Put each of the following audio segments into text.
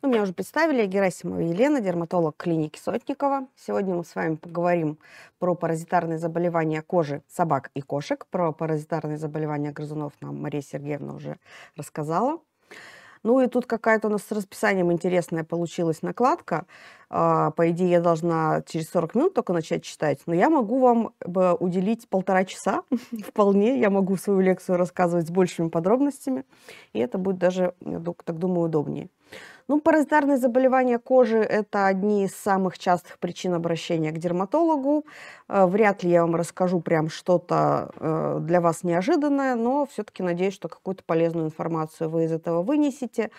Ну, меня уже представили, я Герасимова Елена, дерматолог клиники Сотникова. Сегодня мы с вами поговорим про паразитарные заболевания кожи собак и кошек. Про паразитарные заболевания грызунов нам Мария Сергеевна уже рассказала. Ну и тут какая-то у нас с расписанием интересная получилась накладка. А, по идее, я должна через 40 минут только начать читать, но я могу вам э, уделить полтора часа вполне. Я могу свою лекцию рассказывать с большими подробностями, и это будет даже, я так думаю, удобнее. Ну, паразитарные заболевания кожи – это одни из самых частых причин обращения к дерматологу. Э, вряд ли я вам расскажу прям что-то э, для вас неожиданное, но все-таки надеюсь, что какую-то полезную информацию вы из этого вынесете.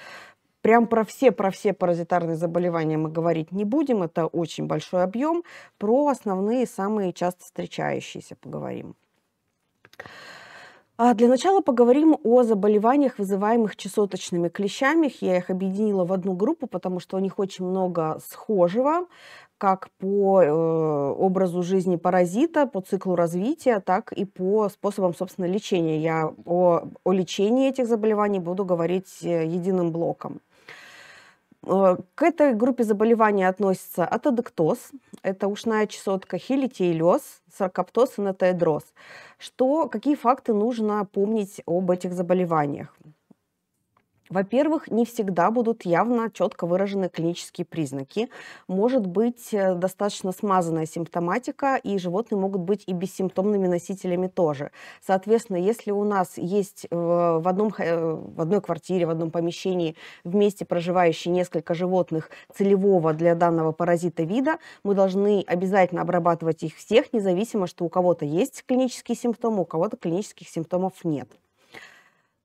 Прям про все, про все паразитарные заболевания мы говорить не будем, это очень большой объем. Про основные, самые часто встречающиеся поговорим. А для начала поговорим о заболеваниях, вызываемых чесоточными клещами. Я их объединила в одну группу, потому что у них очень много схожего, как по э, образу жизни паразита, по циклу развития, так и по способам, собственно, лечения. Я о, о лечении этих заболеваний буду говорить э, единым блоком. Э, к этой группе заболеваний относятся атодектоз, это ушная чесотка, хилитиелез, саркоптоз и нотеодроз. Что, какие факты нужно помнить об этих заболеваниях? Во-первых, не всегда будут явно четко выражены клинические признаки. Может быть э, достаточно смазанная симптоматика, и животные могут быть и бессимптомными носителями тоже. Соответственно, если у нас есть э, в, одном, э, в одной квартире, в одном помещении вместе проживающие несколько животных целевого для данного паразита вида, мы должны обязательно обрабатывать их всех, независимо, что у кого-то есть клинические симптомы, у кого-то клинических симптомов нет.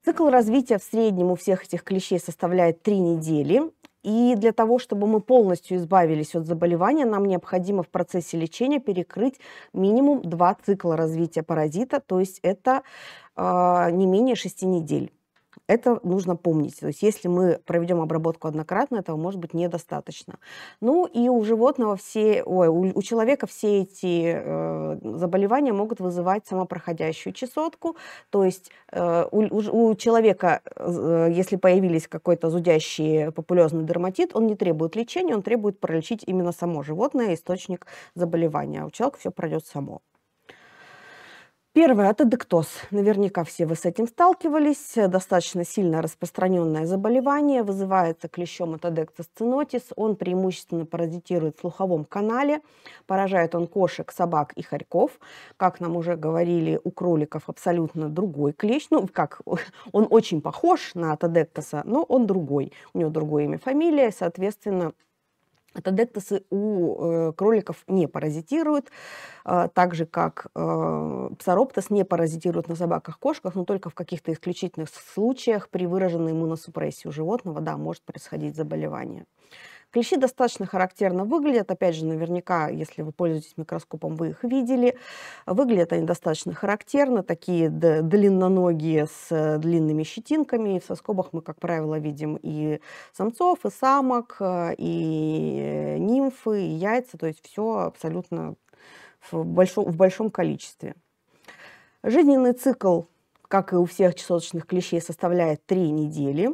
Цикл развития в среднем у всех этих клещей составляет 3 недели. И для того, чтобы мы полностью избавились от заболевания, нам необходимо в процессе лечения перекрыть минимум два цикла развития паразита, то есть это э, не менее 6 недель. Это нужно помнить. То есть если мы проведем обработку однократно, этого может быть недостаточно. Ну и у животного все, ой, у, у человека все эти э, заболевания могут вызывать самопроходящую чесотку. То есть э, у, у человека, э, если появились какой-то зудящий популезный дерматит, он не требует лечения, он требует пролечить именно само животное, источник заболевания. А у человека все пройдет само. Первое – это дектоз. Наверняка все вы с этим сталкивались. Достаточно сильно распространенное заболевание. Вызывается клещом атодектосцинотис. Он преимущественно паразитирует в слуховом канале. Поражает он кошек, собак и хорьков. Как нам уже говорили, у кроликов абсолютно другой клещ. Ну, как, он очень похож на атодектоса, но он другой. У него другое имя, фамилия, соответственно, Тадектосы у э, кроликов не паразитируют, а, так же как э, псороптос не паразитирует на собаках, кошках, но только в каких-то исключительных случаях при выраженной иммуносупрессии у животного, да, может происходить заболевание. Клещи достаточно характерно выглядят. Опять же, наверняка, если вы пользуетесь микроскопом, вы их видели. Выглядят они достаточно характерно. Такие длинноногие с э, длинными щетинками. И в соскобах мы, как правило, видим и самцов, и самок, э, и нимфы, и яйца. То есть все абсолютно в большом, в большом количестве. Жизненный цикл, как и у всех чесоточных клещей, составляет 3 недели.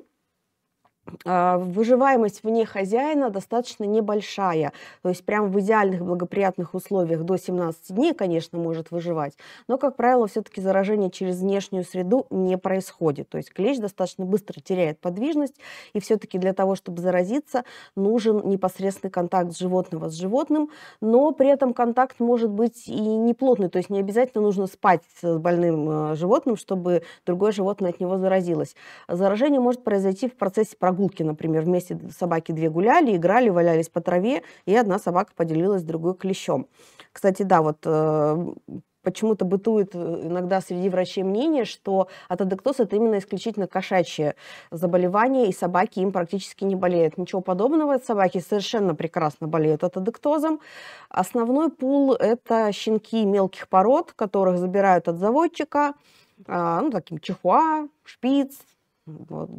А, выживаемость вне хозяина достаточно небольшая. То есть прям в идеальных благоприятных условиях до 17 дней, конечно, может выживать. Но, как правило, все-таки заражение через внешнюю среду не происходит. То есть клещ достаточно быстро теряет подвижность. И все-таки для того, чтобы заразиться, нужен непосредственный контакт животного с животным. Но при этом контакт может быть и неплотный. То есть не обязательно нужно спать с больным э, животным, чтобы другое животное от него заразилось. Заражение может произойти в процессе прогулке, например, вместе собаки две гуляли, играли, валялись по траве, и одна собака поделилась с другой клещом. Кстати, да, вот э, почему-то бытует э, иногда среди врачей мнение, что атодектоз это именно исключительно кошачье заболевание, и собаки им практически не болеют. Ничего подобного, собаки совершенно прекрасно болеют атодектозом. Основной пул это щенки мелких пород, которых забирают от заводчика, а, ну, таким чихуа, шпиц, вот,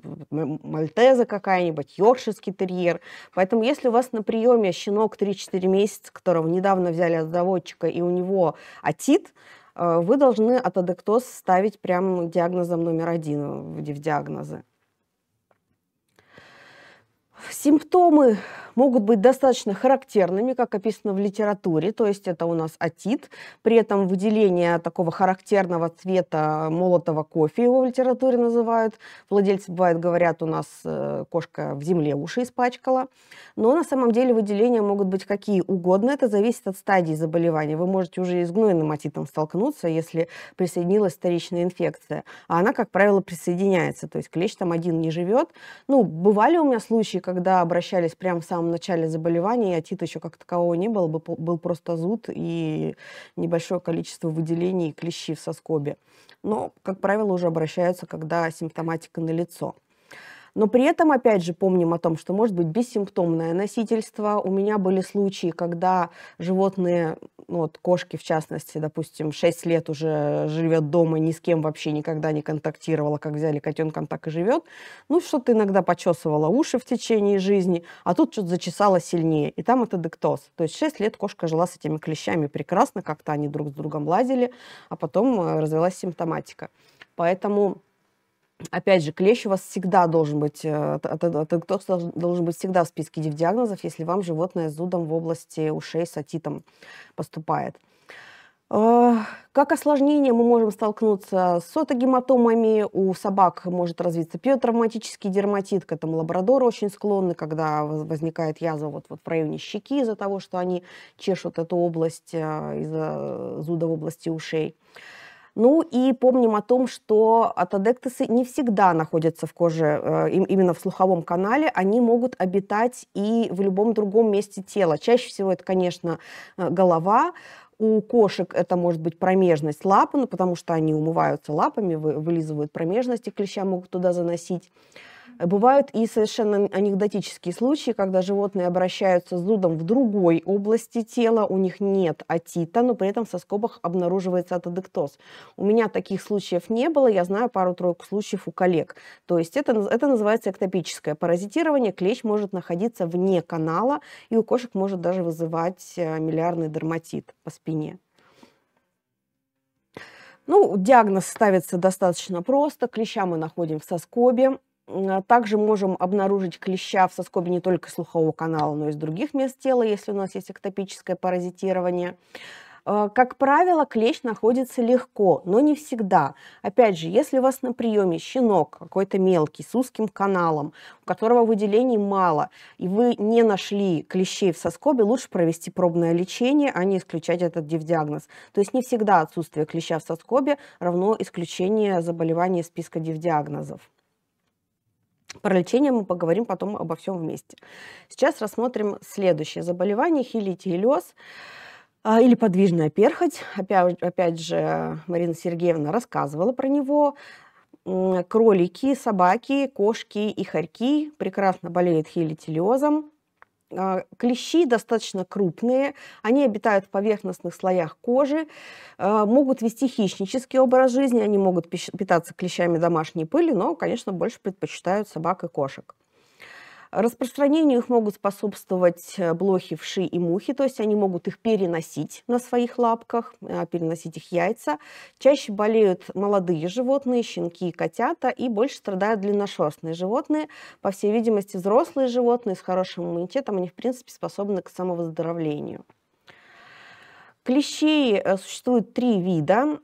мальтеза какая-нибудь, йоркширский терьер. Поэтому если у вас на приеме щенок 3-4 месяца, которого недавно взяли от заводчика, и у него атит, э, вы должны от адектоз ставить прям диагнозом номер один в диагнозы. Симптомы могут быть достаточно характерными, как описано в литературе, то есть это у нас атит, при этом выделение такого характерного цвета молотого кофе, его в литературе называют. Владельцы, бывает, говорят, у нас э, кошка в земле уши испачкала. Но на самом деле выделения могут быть какие угодно, это зависит от стадии заболевания. Вы можете уже и с гнойным атитом столкнуться, если присоединилась вторичная инфекция. А она, как правило, присоединяется, то есть клещ там один не живет. Ну, бывали у меня случаи, когда когда обращались прямо в самом начале заболевания, атита еще как такового не было, был просто зуд и небольшое количество выделений клещей в соскобе. Но, как правило, уже обращаются, когда симптоматика налицо. лицо. Но при этом, опять же, помним о том, что может быть бессимптомное носительство. У меня были случаи, когда животные, ну вот кошки в частности, допустим, 6 лет уже живет дома, ни с кем вообще никогда не контактировала, как взяли котенком так и живет. Ну, что-то иногда почесывала уши в течение жизни, а тут что-то зачесала сильнее. И там это диктоз. То есть 6 лет кошка жила с этими клещами прекрасно, как-то они друг с другом лазили, а потом э, развилась симптоматика. Поэтому Опять же, клещ у вас всегда должен быть, э, токсикоз должен быть всегда в списке диагнозов, если вам животное с зудом в области ушей с атитом поступает. Э, как осложнение мы можем столкнуться с отогематомами, у собак может развиться пиотравматический дерматит, к этому лабрадоры очень склонны, когда возникает язва вот, вот в районе щеки из-за того, что они чешут эту область э, из-за зуда в области ушей. Ну и помним о том, что атодектесы не всегда находятся в коже, э, именно в слуховом канале, они могут обитать и в любом другом месте тела. Чаще всего это, конечно, э, голова, у кошек это может быть промежность лапы, ну, потому что они умываются лапами, вылизывают промежности, клеща могут туда заносить. Бывают и совершенно анекдотические случаи, когда животные обращаются с зудом в другой области тела, у них нет отита, но при этом в соскобах обнаруживается атодектоз. У меня таких случаев не было, я знаю пару-тройку случаев у коллег. То есть это, это называется эктопическое паразитирование. Клещ может находиться вне канала, и у кошек может даже вызывать э, миллиардный дерматит по спине. Ну, диагноз ставится достаточно просто. Клеща мы находим в соскобе. А также можем обнаружить клеща в соскобе не только слухового канала, но и из других мест тела, если у нас есть эктопическое паразитирование. А, как правило, клещ находится легко, но не всегда. Опять же, если у вас на приеме щенок какой-то мелкий, с узким каналом, у которого выделений мало, и вы не нашли клещей в соскобе, лучше провести пробное лечение, а не исключать этот дивдиагноз. То есть не всегда отсутствие клеща в соскобе равно исключение заболевания списка дивдиагнозов. Про лечение мы поговорим потом обо всем вместе. Сейчас рассмотрим следующее заболевание – хилитиелез а, или подвижная перхоть. Опять, опять же, Марина Сергеевна рассказывала про него. Кролики, собаки, кошки и хорьки прекрасно болеют хилитилезом. А, клещи достаточно крупные, они обитают в поверхностных слоях кожи, а, могут вести хищнический образ жизни, они могут питаться клещами домашней пыли, но, конечно, больше предпочитают собак и кошек. Распространению их могут способствовать э, блохи, вши и мухи, то есть они могут их переносить на своих лапках, э, переносить их яйца. Чаще болеют молодые животные, щенки и котята, и больше страдают длинношерстные животные. По всей видимости, взрослые животные с хорошим иммунитетом, они в принципе способны к самовыздоровлению. Клещей э, существует три вида.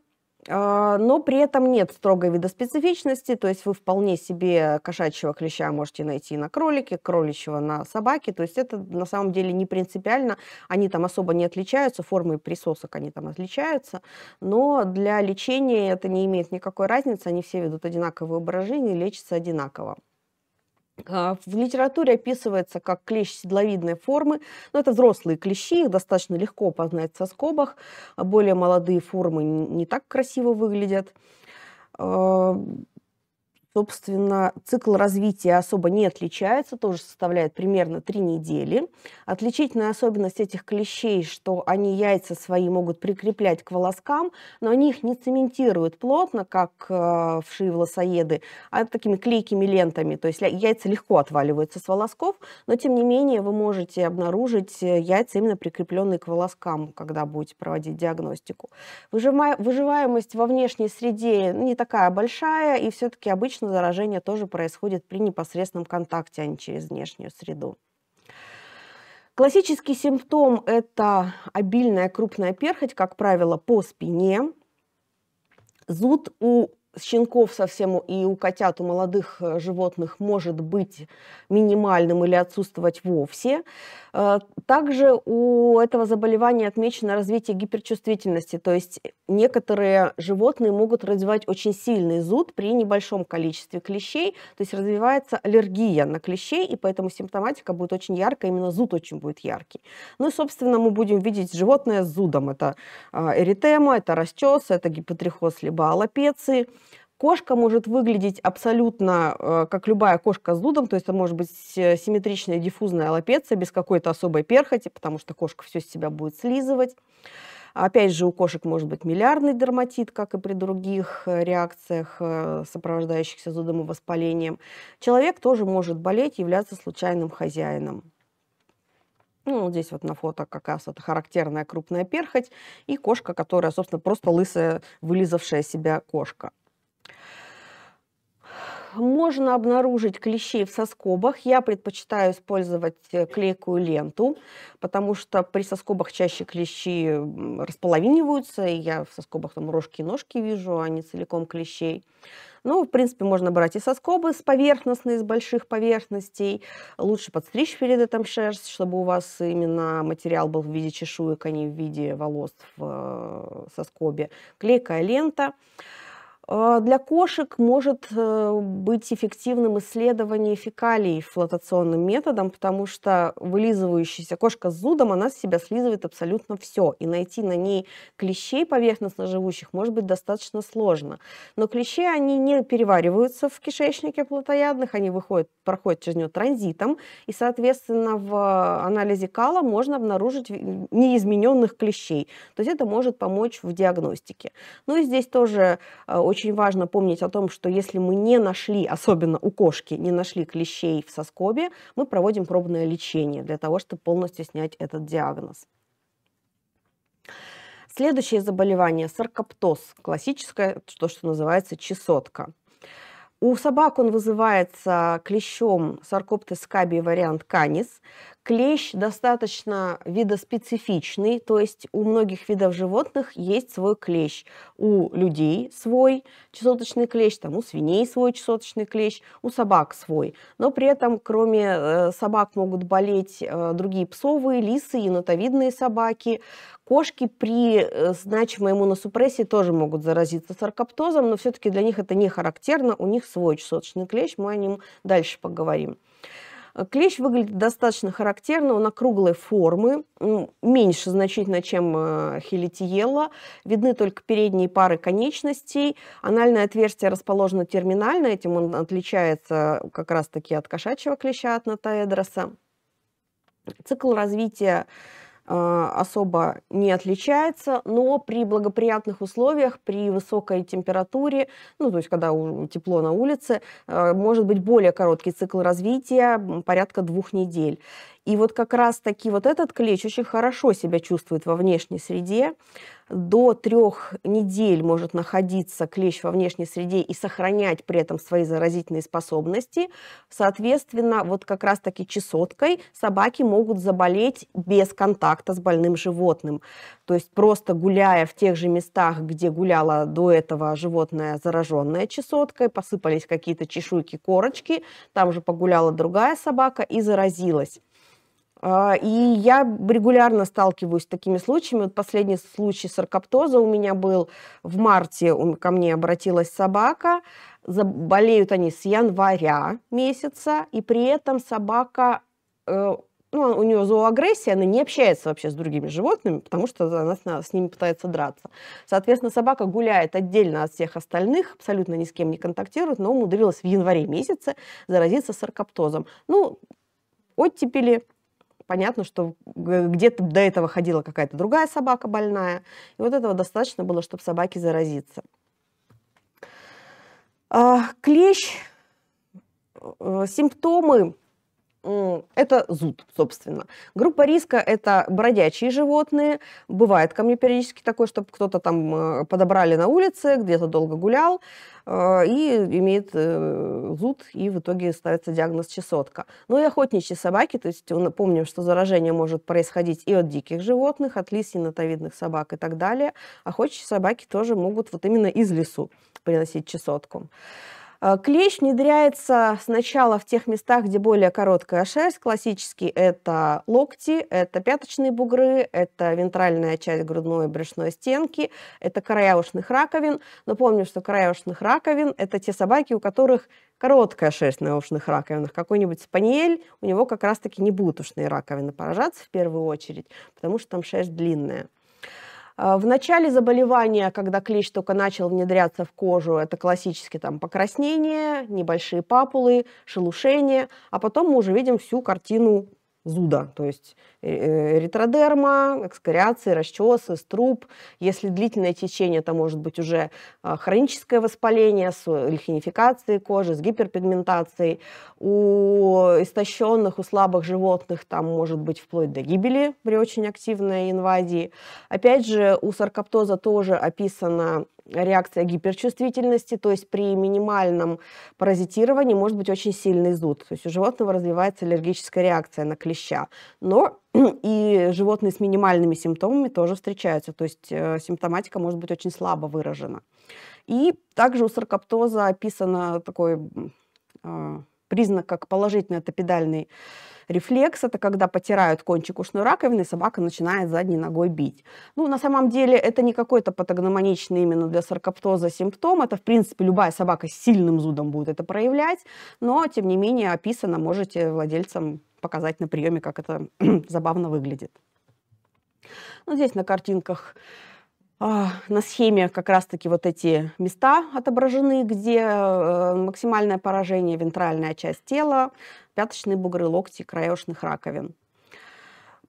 А, но при этом нет строгой видоспецифичности, то есть вы вполне себе кошачьего клеща можете найти на кролике, кроличьего на собаке, то есть это на самом деле не принципиально, они там особо не отличаются, формы присосок они там отличаются, но для лечения это не имеет никакой разницы, они все ведут одинаковое брожение, лечатся одинаково. А, в литературе описывается как клещ седловидной формы, но это взрослые клещи, их достаточно легко познать в соскобах, более молодые формы не так красиво выглядят. А, Собственно, цикл развития особо не отличается, тоже составляет примерно три недели. Отличительная особенность этих клещей, что они яйца свои могут прикреплять к волоскам, но они их не цементируют плотно, как э, вши волосоеды, а такими клейкими лентами. То есть яйца легко отваливаются с волосков, но тем не менее вы можете обнаружить э, яйца именно прикрепленные к волоскам, когда будете проводить диагностику. Выживаемость во внешней среде не такая большая, и все-таки обычно Конечно, заражение тоже происходит при непосредственном контакте, а не через внешнюю среду. Классический симптом – это обильная крупная перхоть, как правило, по спине. Зуд у щенков совсем и у котят, у молодых э, животных может быть минимальным или отсутствовать вовсе. Э, также у этого заболевания отмечено развитие гиперчувствительности, то есть некоторые животные могут развивать очень сильный зуд при небольшом количестве клещей, то есть развивается аллергия на клещей, и поэтому симптоматика будет очень яркая, именно зуд очень будет яркий. Ну и, собственно, мы будем видеть животное с зудом. Это э, эритема, это расчес, это гипотрихоз либо аллопеции – Кошка может выглядеть абсолютно э, как любая кошка с зудом, то есть это может быть э, симметричная диффузная лапеция без какой-то особой перхоти, потому что кошка все с себя будет слизывать. Опять же, у кошек может быть миллиардный дерматит, как и при других э, реакциях, э, сопровождающихся зудом и воспалением. Человек тоже может болеть, являться случайным хозяином. Ну, вот здесь вот на фото как раз это характерная крупная перхоть и кошка, которая, собственно, просто лысая, вылизавшая себя кошка. Можно обнаружить клещей в соскобах. Я предпочитаю использовать э, клейкую ленту, потому что при соскобах чаще клещи располовиниваются, и я в соскобах там рожки и ножки вижу, а не целиком клещей. Ну, в принципе, можно брать и соскобы с поверхностной, с больших поверхностей. Лучше подстричь перед этим шерсть, чтобы у вас именно материал был в виде чешуек, а не в виде волос в э, соскобе. Клейкая лента. лента. А, для кошек может э, быть эффективным исследование фекалий флотационным методом, потому что вылизывающаяся кошка с зудом, она с себя слизывает абсолютно все, и найти на ней клещей поверхностно живущих может быть достаточно сложно. Но клещи, они не перевариваются в кишечнике плотоядных, они выходят, проходят через него транзитом, и, соответственно, в анализе кала можно обнаружить неизмененных клещей. То есть это может помочь в диагностике. Ну и здесь тоже э, очень очень важно помнить о том, что если мы не нашли, особенно у кошки, не нашли клещей в соскобе, мы проводим пробное лечение для того, чтобы полностью снять этот диагноз. Следующее заболевание – саркоптоз, классическое, то, что называется чесотка. У собак он вызывается клещом саркоптес каби вариант канис. Клещ достаточно видоспецифичный, то есть у многих видов животных есть свой клещ. У людей свой чесоточный клещ, там у свиней свой чесоточный клещ, у собак свой. Но при этом кроме э, собак могут болеть э, другие псовые, лисы, енотовидные собаки, Кошки при э, значимой иммуносупрессии тоже могут заразиться саркоптозом, но все-таки для них это не характерно, у них свой чесоточный клещ, мы о нем дальше поговорим. Э, клещ выглядит достаточно характерно, он округлой формы, меньше значительно, чем э, хелитиела, Видны только передние пары конечностей. Анальное отверстие расположено терминально, этим он отличается как раз-таки от кошачьего клеща, от нотаэдроса. Цикл развития а, особо не отличается, но при благоприятных условиях, при высокой температуре, ну, то есть когда тепло на улице, а, может быть более короткий цикл развития, порядка двух недель. И вот как раз-таки вот этот клещ очень хорошо себя чувствует во внешней среде. До трех недель может находиться клещ во внешней среде и сохранять при этом свои заразительные способности. Соответственно, вот как раз-таки чесоткой собаки могут заболеть без контакта с больным животным. То есть просто гуляя в тех же местах, где гуляло до этого животное, зараженное чесоткой, посыпались какие-то чешуйки, корочки, там же погуляла другая собака и заразилась. А, и я регулярно сталкиваюсь с такими случаями. Вот последний случай саркоптоза у меня был в марте. Ко мне обратилась собака. Болеют они с января месяца, и при этом собака э, ну, у нее зооагрессия, она не общается вообще с другими животными, потому что она с, ними пытается драться. Соответственно, собака гуляет отдельно от всех остальных, абсолютно ни с кем не контактирует, но умудрилась в январе месяце заразиться саркоптозом. Ну, оттепели, понятно, что где-то до этого ходила какая-то другая собака больная. И вот этого достаточно было, чтобы собаки заразиться. А, клещ, э, симптомы это зуд, собственно. Группа риска – это бродячие животные. Бывает ко мне периодически такое, что кто-то там э, подобрали на улице, где-то долго гулял, э, и имеет э, зуд, и в итоге ставится диагноз чесотка. Ну и охотничьи собаки, то есть помним, что заражение может происходить и от диких животных, от лис, енотовидных собак и так далее. Охотничьи собаки тоже могут вот именно из лесу приносить чесотку. А, клещ внедряется сначала в тех местах, где более короткая шерсть. Классически это локти, это пяточные бугры, это вентральная часть грудной и брюшной стенки, это края ушных раковин. Но помним, что края ушных раковин – это те собаки, у которых короткая шерсть на ушных раковинах. Какой-нибудь спаниель, у него как раз-таки не будут ушные раковины поражаться в первую очередь, потому что там шерсть длинная. А, в начале заболевания, когда клещ только начал внедряться в кожу, это классически там покраснение, небольшие папулы, шелушение, а потом мы уже видим всю картину зуда, то есть э, э, эритродерма, экскариации, расчесы, струб. Если длительное течение, это может быть уже а, хроническое воспаление с лихинификацией кожи, с гиперпигментацией. У истощенных, у слабых животных там может быть вплоть до гибели при очень активной инвазии. Опять же, у саркоптоза тоже описано реакция гиперчувствительности, то есть при минимальном паразитировании может быть очень сильный зуд. То есть у животного развивается аллергическая реакция на клеща. Но и животные с минимальными симптомами тоже встречаются, то есть э, симптоматика может быть очень слабо выражена. И также у саркоптоза описано такой э, признак, как положительный топидальный Рефлекс – это когда потирают кончик ушной раковины, и собака начинает задней ногой бить. Ну, на самом деле, это не какой-то патогномоничный именно для саркоптоза симптом. Это, в принципе, любая собака с сильным зудом будет это проявлять, но, тем не менее, описано, можете владельцам показать на приеме, как это забавно выглядит. Ну, здесь на картинках а, на схеме как раз-таки вот эти места отображены, где э, максимальное поражение, вентральная часть тела, пяточные бугры, локти, краешных раковин.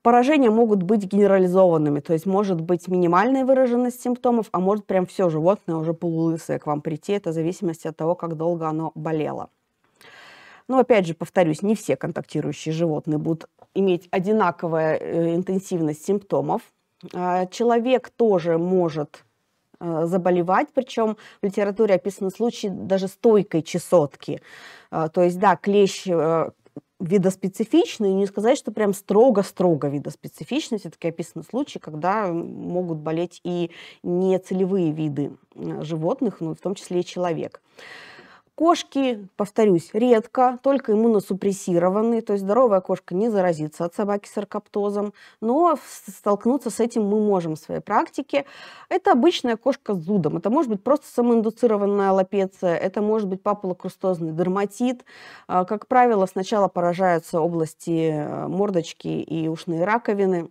Поражения могут быть генерализованными, то есть может быть минимальная выраженность симптомов, а может прям все животное уже полулысое к вам прийти, это в зависимости от того, как долго оно болело. Но опять же, повторюсь, не все контактирующие животные будут иметь одинаковую э, интенсивность симптомов, а, человек тоже может э, заболевать, причем в литературе описаны случаи даже стойкой чесотки. А, то есть, да, клещ э, видоспецифичный, не сказать, что прям строго-строго видоспецифичный, все-таки описаны случаи, когда могут болеть и нецелевые виды э, животных, ну, в том числе и человек. Кошки, повторюсь, редко, только иммуносупрессированные, то есть здоровая кошка не заразится от собаки с саркоптозом, но столкнуться с этим мы можем в своей практике. Это обычная кошка с зудом, это может быть просто самоиндуцированная аллопеция, это может быть папулокрустозный дерматит. А, как правило, сначала поражаются области э, мордочки и ушные раковины,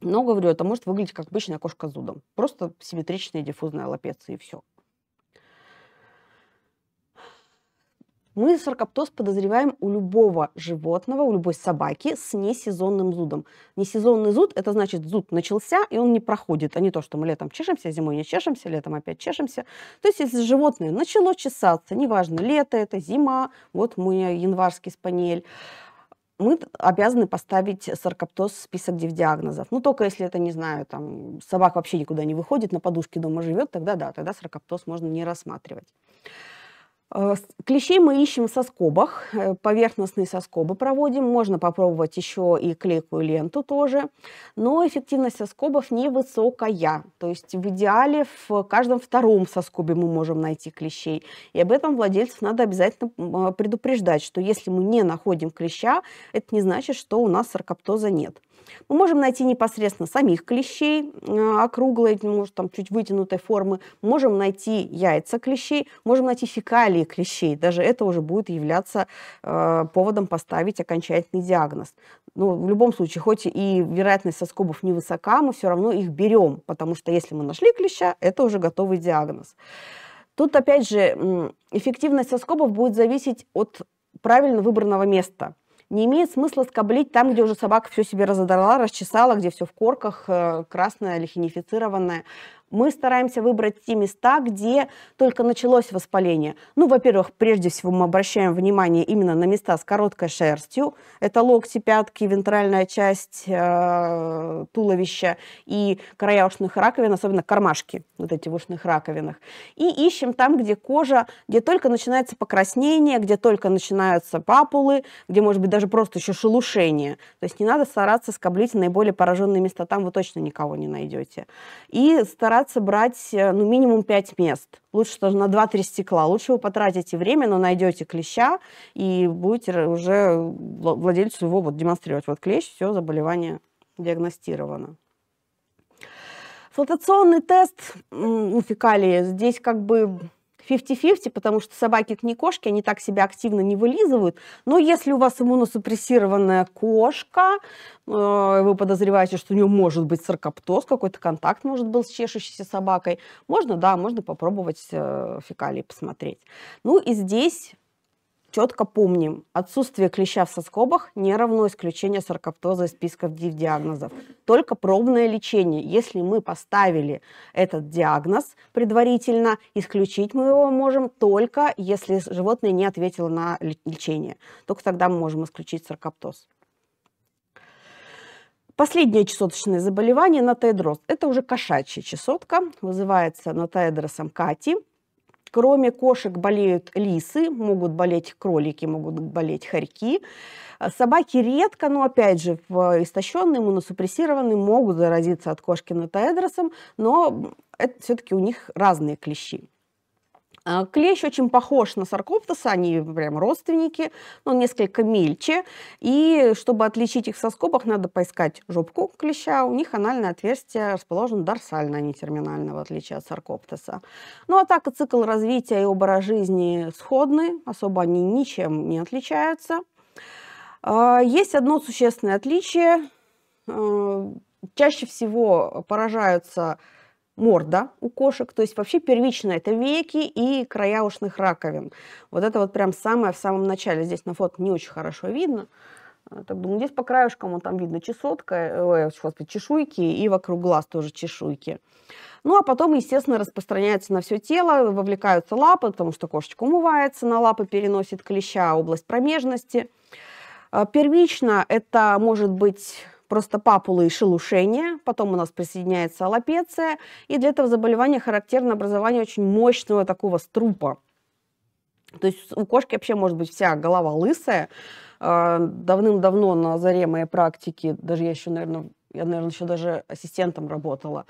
но, говорю, это может выглядеть как обычная кошка с зудом. Просто симметричная диффузная аллопеция и все. Мы саркоптоз подозреваем у любого животного, у любой собаки с несезонным зудом. Несезонный зуд – это значит, зуд начался, и он не проходит, а не то, что мы летом чешемся, зимой не чешемся, летом опять чешемся. То есть, если животное начало чесаться, неважно, лето это, зима, вот мы январский спаниель, мы обязаны поставить саркоптоз в список диагнозов. Ну, только если это, не знаю, там, собак вообще никуда не выходит, на подушке дома живет, тогда да, тогда саркоптоз можно не рассматривать. Э, клещей мы ищем в соскобах, э, поверхностные соскобы проводим. Можно попробовать еще и клейкую ленту тоже. Но эффективность соскобов невысокая. То есть в идеале в каждом втором соскобе мы можем найти клещей. И об этом владельцев надо обязательно э, предупреждать, что если мы не находим клеща, это не значит, что у нас саркоптоза нет. Мы можем найти непосредственно самих клещей, э, округлые, ну, может, там чуть вытянутой формы. Можем найти яйца клещей, можем найти фекалии клещей. Даже это уже будет являться э, поводом поставить окончательный диагноз. Ну в любом случае, хоть и вероятность соскобов невысока, мы все равно их берем, потому что если мы нашли клеща, это уже готовый диагноз. Тут, опять же, эффективность соскобов будет зависеть от правильно выбранного места – не имеет смысла скоблить там, где уже собака все себе разодрала, расчесала, где все в корках, э, красное, лихинифицированное мы стараемся выбрать те места, где только началось воспаление. Ну, во-первых, прежде всего мы обращаем внимание именно на места с короткой шерстью. Это локти, пятки, вентральная часть э, туловища и края ушных раковин, особенно кармашки вот эти в ушных раковинах. И ищем там, где кожа, где только начинается покраснение, где только начинаются папулы, где, может быть, даже просто еще шелушение. То есть не надо стараться скоблить наиболее пораженные места, там вы точно никого не найдете. И стараться стараться брать э, ну, минимум 5 мест. Лучше даже на 2-3 стекла. Лучше вы потратите время, но найдете клеща и будете уже владельцу его вот демонстрировать. Вот клещ, все, заболевание диагностировано. Флотационный тест у фекалии. Здесь как бы 50-50, потому что собаки к не кошки, они так себя активно не вылизывают. Но если у вас иммуносупрессированная кошка, э, вы подозреваете, что у нее может быть саркоптоз, какой-то контакт может был с чешущейся собакой, можно, да, можно попробовать э, фекалии посмотреть. Ну и здесь четко помним, отсутствие клеща в соскобах не равно исключение саркоптоза из списков диагнозов. Только пробное лечение. Если мы поставили этот диагноз предварительно, исключить мы его можем только если животное не ответило на лечение. Только тогда мы можем исключить саркоптоз. Последнее чесоточное заболевание – нотоэдроз. Это уже кошачья чесотка, называется нотоэдросом кати – Кроме кошек болеют лисы, могут болеть кролики, могут болеть хорьки. А собаки редко, но опять же, истощенные, иммуносупрессированные могут заразиться от кошки натоэдросом, но это все-таки у них разные клещи. А, клещ очень похож на саркоптоса, они прям родственники, но несколько мельче. И чтобы отличить их в соскобах, надо поискать жопку клеща. У них анальное отверстие расположено дорсально, а не терминально, в отличие от саркоптоса. Ну а так и цикл развития и образ жизни сходны, особо они ничем не отличаются. А, есть одно существенное отличие. Э, чаще всего поражаются морда у кошек, то есть вообще первично это веки и края ушных раковин. Вот это вот прям самое в самом начале. Здесь на фото не очень хорошо видно. А, так думаю, здесь по краешкам вот там видно чесотка, э, ой, господи, чешуйки и вокруг глаз тоже чешуйки. Ну, а потом, естественно, распространяется на все тело, вовлекаются лапы, потому что кошечка умывается, на лапы переносит клеща, область промежности. А, первично это может быть просто папулы и шелушение, потом у нас присоединяется аллопеция, и для этого заболевания характерно образование очень мощного такого струпа. То есть у кошки вообще может быть вся голова лысая. А, давным-давно на заре моей практики, даже я еще, наверное, я, наверное, еще даже ассистентом работала,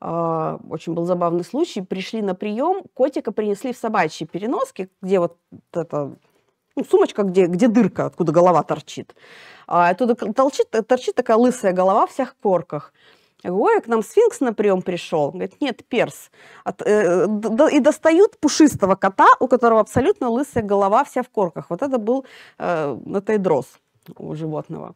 а, очень был забавный случай, пришли на прием, котика принесли в собачьи переноски, где вот это ну, сумочка, где, где дырка, откуда голова торчит. А оттуда торчит, торчит такая лысая голова в всех корках. Я говорю, ой, к нам сфинкс на прием пришел. Говорит, нет, перс. От, э, до, и достают пушистого кота, у которого абсолютно лысая голова вся в корках. Вот это был э, натейдрос у животного.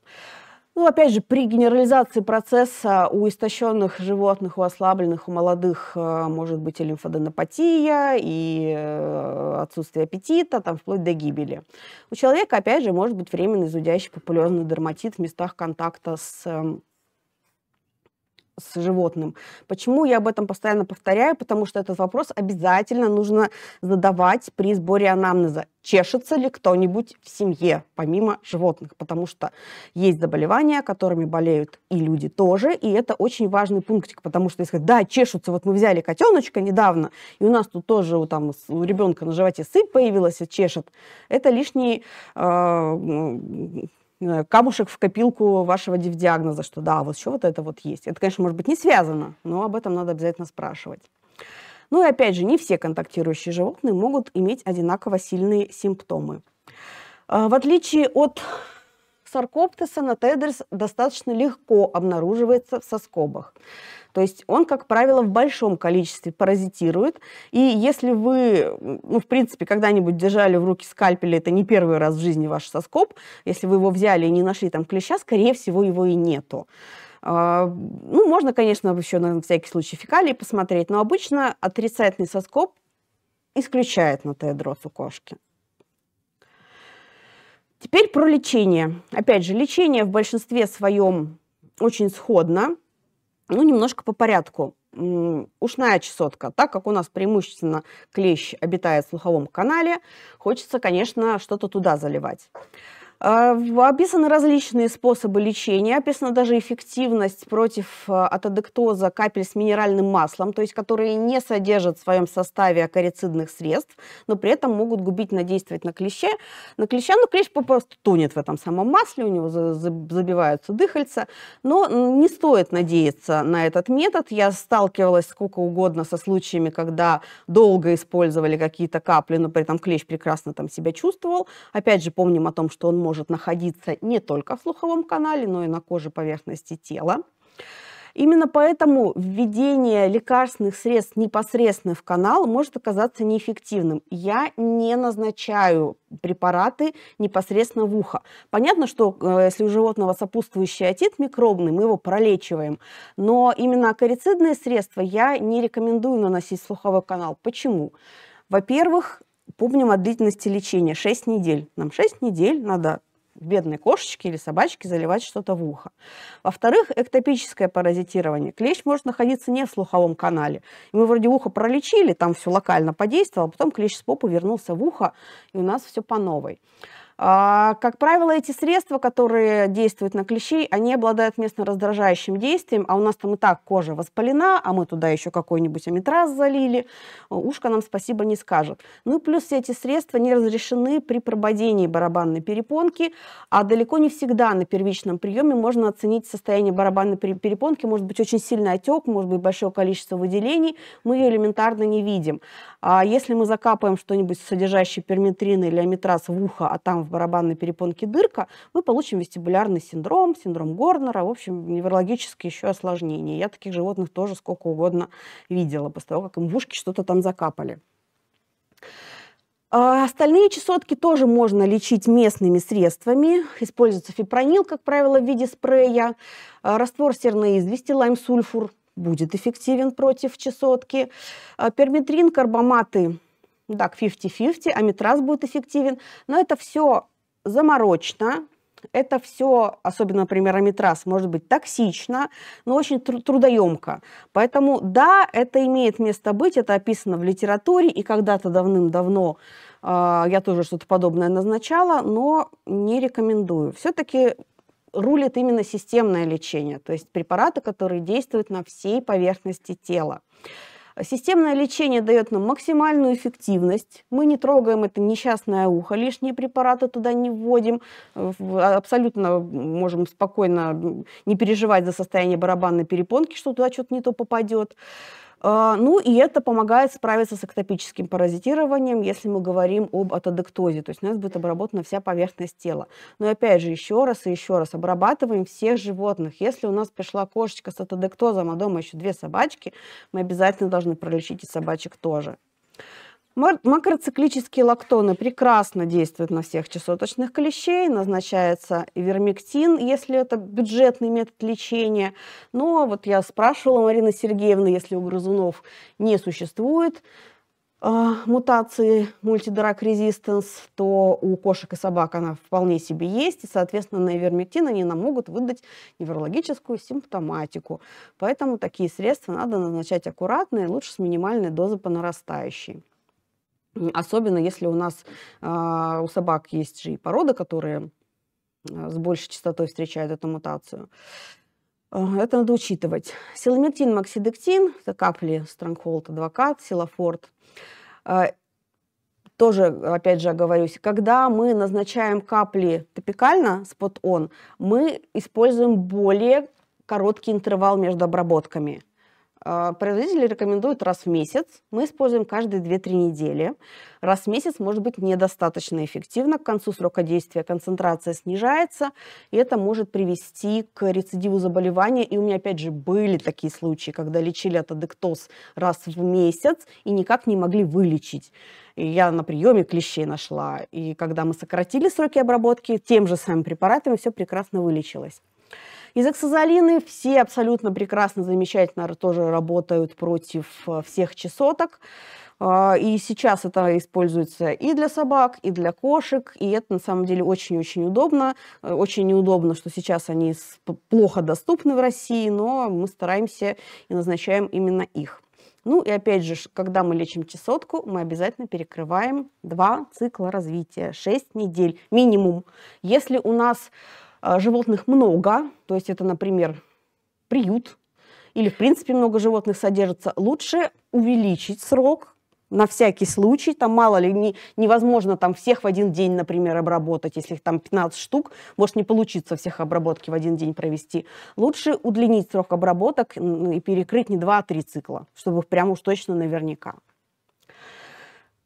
Ну, опять же, при генерализации процесса у истощенных животных, у ослабленных, у молодых э, может быть и лимфоденопатия, и э, отсутствие аппетита, там, вплоть до гибели. У человека, опять же, может быть временный зудящий популярный дерматит в местах контакта с эм, с животным. Почему я об этом постоянно повторяю? Потому что этот вопрос обязательно нужно задавать при сборе анамнеза. Чешется ли кто-нибудь в семье, помимо животных? Потому что есть заболевания, которыми болеют и люди тоже, и это очень важный пунктик, потому что если да, чешутся, вот мы взяли котеночка недавно, и у нас тут тоже у, там, у ребенка на животе сыпь появилась и чешет, это лишний э, камушек в копилку вашего диагноза, что да, вот еще вот это вот есть. Это, конечно, может быть не связано, но об этом надо обязательно спрашивать. Ну и опять же, не все контактирующие животные могут иметь одинаково сильные симптомы. А, в отличие от саркоптеса на тедерс достаточно легко обнаруживается в соскобах. То есть он, как правило, в большом количестве паразитирует. И если вы, ну, в принципе, когда-нибудь держали в руки скальпель, это не первый раз в жизни ваш соскоб, если вы его взяли и не нашли там клеща, скорее всего, его и нету. А, ну, можно, конечно, еще на всякий случай фекалии посмотреть, но обычно отрицательный соскоб исключает на теодрот у кошки. Теперь про лечение. Опять же, лечение в большинстве своем очень сходно, ну, немножко по порядку. Ушная чесотка, так как у нас преимущественно клещ обитает в слуховом канале, хочется, конечно, что-то туда заливать. А, описаны различные способы лечения, описана даже эффективность против а, атодектоза капель с минеральным маслом, то есть которые не содержат в своем составе акарицидных средств, но при этом могут губительно действовать на клеще. На клеща, ну, клещ попросту тонет в этом самом масле, у него забиваются дыхальца, но не стоит надеяться на этот метод. Я сталкивалась сколько угодно со случаями, когда долго использовали какие-то капли, но при этом клещ прекрасно там себя чувствовал. Опять же, помним о том, что он может находиться не только в слуховом канале, но и на коже поверхности тела. Именно поэтому введение лекарственных средств непосредственно в канал может оказаться неэффективным. Я не назначаю препараты непосредственно в ухо. Понятно, что э, если у животного сопутствующий отит микробный, мы его пролечиваем. Но именно корицидные средства я не рекомендую наносить в слуховой канал. Почему? Во-первых, Помним о длительности лечения. 6 недель. Нам 6 недель надо бедной кошечке или собачке заливать что-то в ухо. Во-вторых, эктопическое паразитирование. Клещ может находиться не в слуховом канале. И мы вроде ухо пролечили, там все локально подействовало, а потом клещ с попы вернулся в ухо, и у нас все по новой. А, как правило, эти средства, которые действуют на клещей, они обладают местно раздражающим действием, а у нас там и так кожа воспалена, а мы туда еще какой-нибудь амитраз залили, а ушко нам спасибо не скажет. Ну и плюс эти средства не разрешены при прободении барабанной перепонки, а далеко не всегда на первичном приеме можно оценить состояние барабанной перепонки, может быть очень сильный отек, может быть большое количество выделений, мы ее элементарно не видим. А если мы закапываем что-нибудь содержащее перметрин или амитраз в ухо, а там в барабанной перепонке дырка, мы получим вестибулярный синдром, синдром Горнера, в общем, неврологические еще осложнения. Я таких животных тоже сколько угодно видела, после того, как им в ушки что-то там закапали. А, остальные чесотки тоже можно лечить местными средствами. Используется фипронил, как правило, в виде спрея. А, раствор серной извести, лаймсульфур будет эффективен против чесотки. А, перметрин, карбоматы да, так, 50-50, амитраз будет эффективен, но это все заморочно, это все, особенно, например, амитраз, может быть токсично, но очень тру- трудоемко. Поэтому, да, это имеет место быть, это описано в литературе, и когда-то давным-давно э, я тоже что-то подобное назначала, но не рекомендую. Все-таки рулит именно системное лечение, то есть препараты, которые действуют на всей поверхности тела. Системное лечение дает нам максимальную эффективность. Мы не трогаем это несчастное ухо, лишние препараты туда не вводим. Э, а, абсолютно можем спокойно не переживать за состояние барабанной перепонки, что туда что-то не то попадет. А, ну и это помогает справиться с эктопическим паразитированием, если мы говорим об атодектозе, то есть у нас будет обработана вся поверхность тела. Но опять же, еще раз и еще раз обрабатываем всех животных. Если у нас пришла кошечка с атодектозом, а дома еще две собачки, мы обязательно должны пролечить и собачек тоже. Макроциклические лактоны прекрасно действуют на всех чесоточных клещей, назначается вермиктин, если это бюджетный метод лечения. Но вот я спрашивала Марина Сергеевна, если у грызунов не существует э, мутации мультидрак резистенс то у кошек и собак она вполне себе есть, и, соответственно, на ивермектин они нам могут выдать неврологическую симптоматику. Поэтому такие средства надо назначать аккуратно и лучше с минимальной дозы по нарастающей. Особенно если у нас а, у собак есть же и породы, которые а, с большей частотой встречают эту мутацию. А, это надо учитывать. Силаметин, максидектин, это капли Странгхолд, адвокат, Силафорд. Тоже, опять же, оговорюсь, когда мы назначаем капли топикально, спот-он, мы используем более короткий интервал между обработками – а, производители рекомендуют раз в месяц. Мы используем каждые 2-3 недели. Раз в месяц может быть недостаточно эффективно. К концу срока действия концентрация снижается, и это может привести к рецидиву заболевания. И у меня, опять же, были такие случаи, когда лечили атодектоз раз в месяц и никак не могли вылечить. И я на приеме клещей нашла. И когда мы сократили сроки обработки, тем же самым препаратом все прекрасно вылечилось. Изоксазолины все абсолютно прекрасно, замечательно тоже работают против э, всех чесоток. А, и сейчас это используется и для собак, и для кошек, и это на самом деле очень-очень удобно. Э, очень неудобно, что сейчас они плохо доступны в России, но мы стараемся и назначаем именно их. Ну и опять же, когда мы лечим чесотку, мы обязательно перекрываем два цикла развития, 6 недель минимум. Если у нас а, животных много, то есть это, например, приют, или, в принципе, много животных содержится, лучше увеличить срок на всякий случай, там мало ли, не, невозможно там всех в один день, например, обработать, если их там 15 штук, может не получиться всех обработки в один день провести. Лучше удлинить срок обработок ну, и перекрыть не 2, а 3 цикла, чтобы прям уж точно наверняка.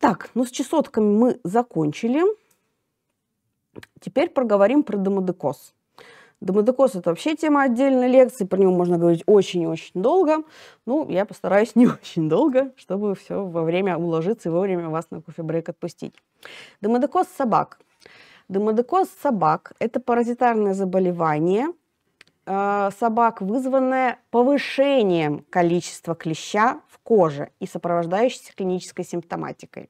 Так, ну с чесотками мы закончили. Теперь проговорим про домодекоз. Домодекоз – это вообще тема отдельной лекции, про него можно говорить очень и очень долго. Ну, я постараюсь не очень долго, чтобы все во время уложиться и вовремя вас на кофе-брейк отпустить. Домодекоз собак. Домодекоз собак – это паразитарное заболевание э, собак, вызванное повышением количества клеща в коже и сопровождающейся клинической симптоматикой.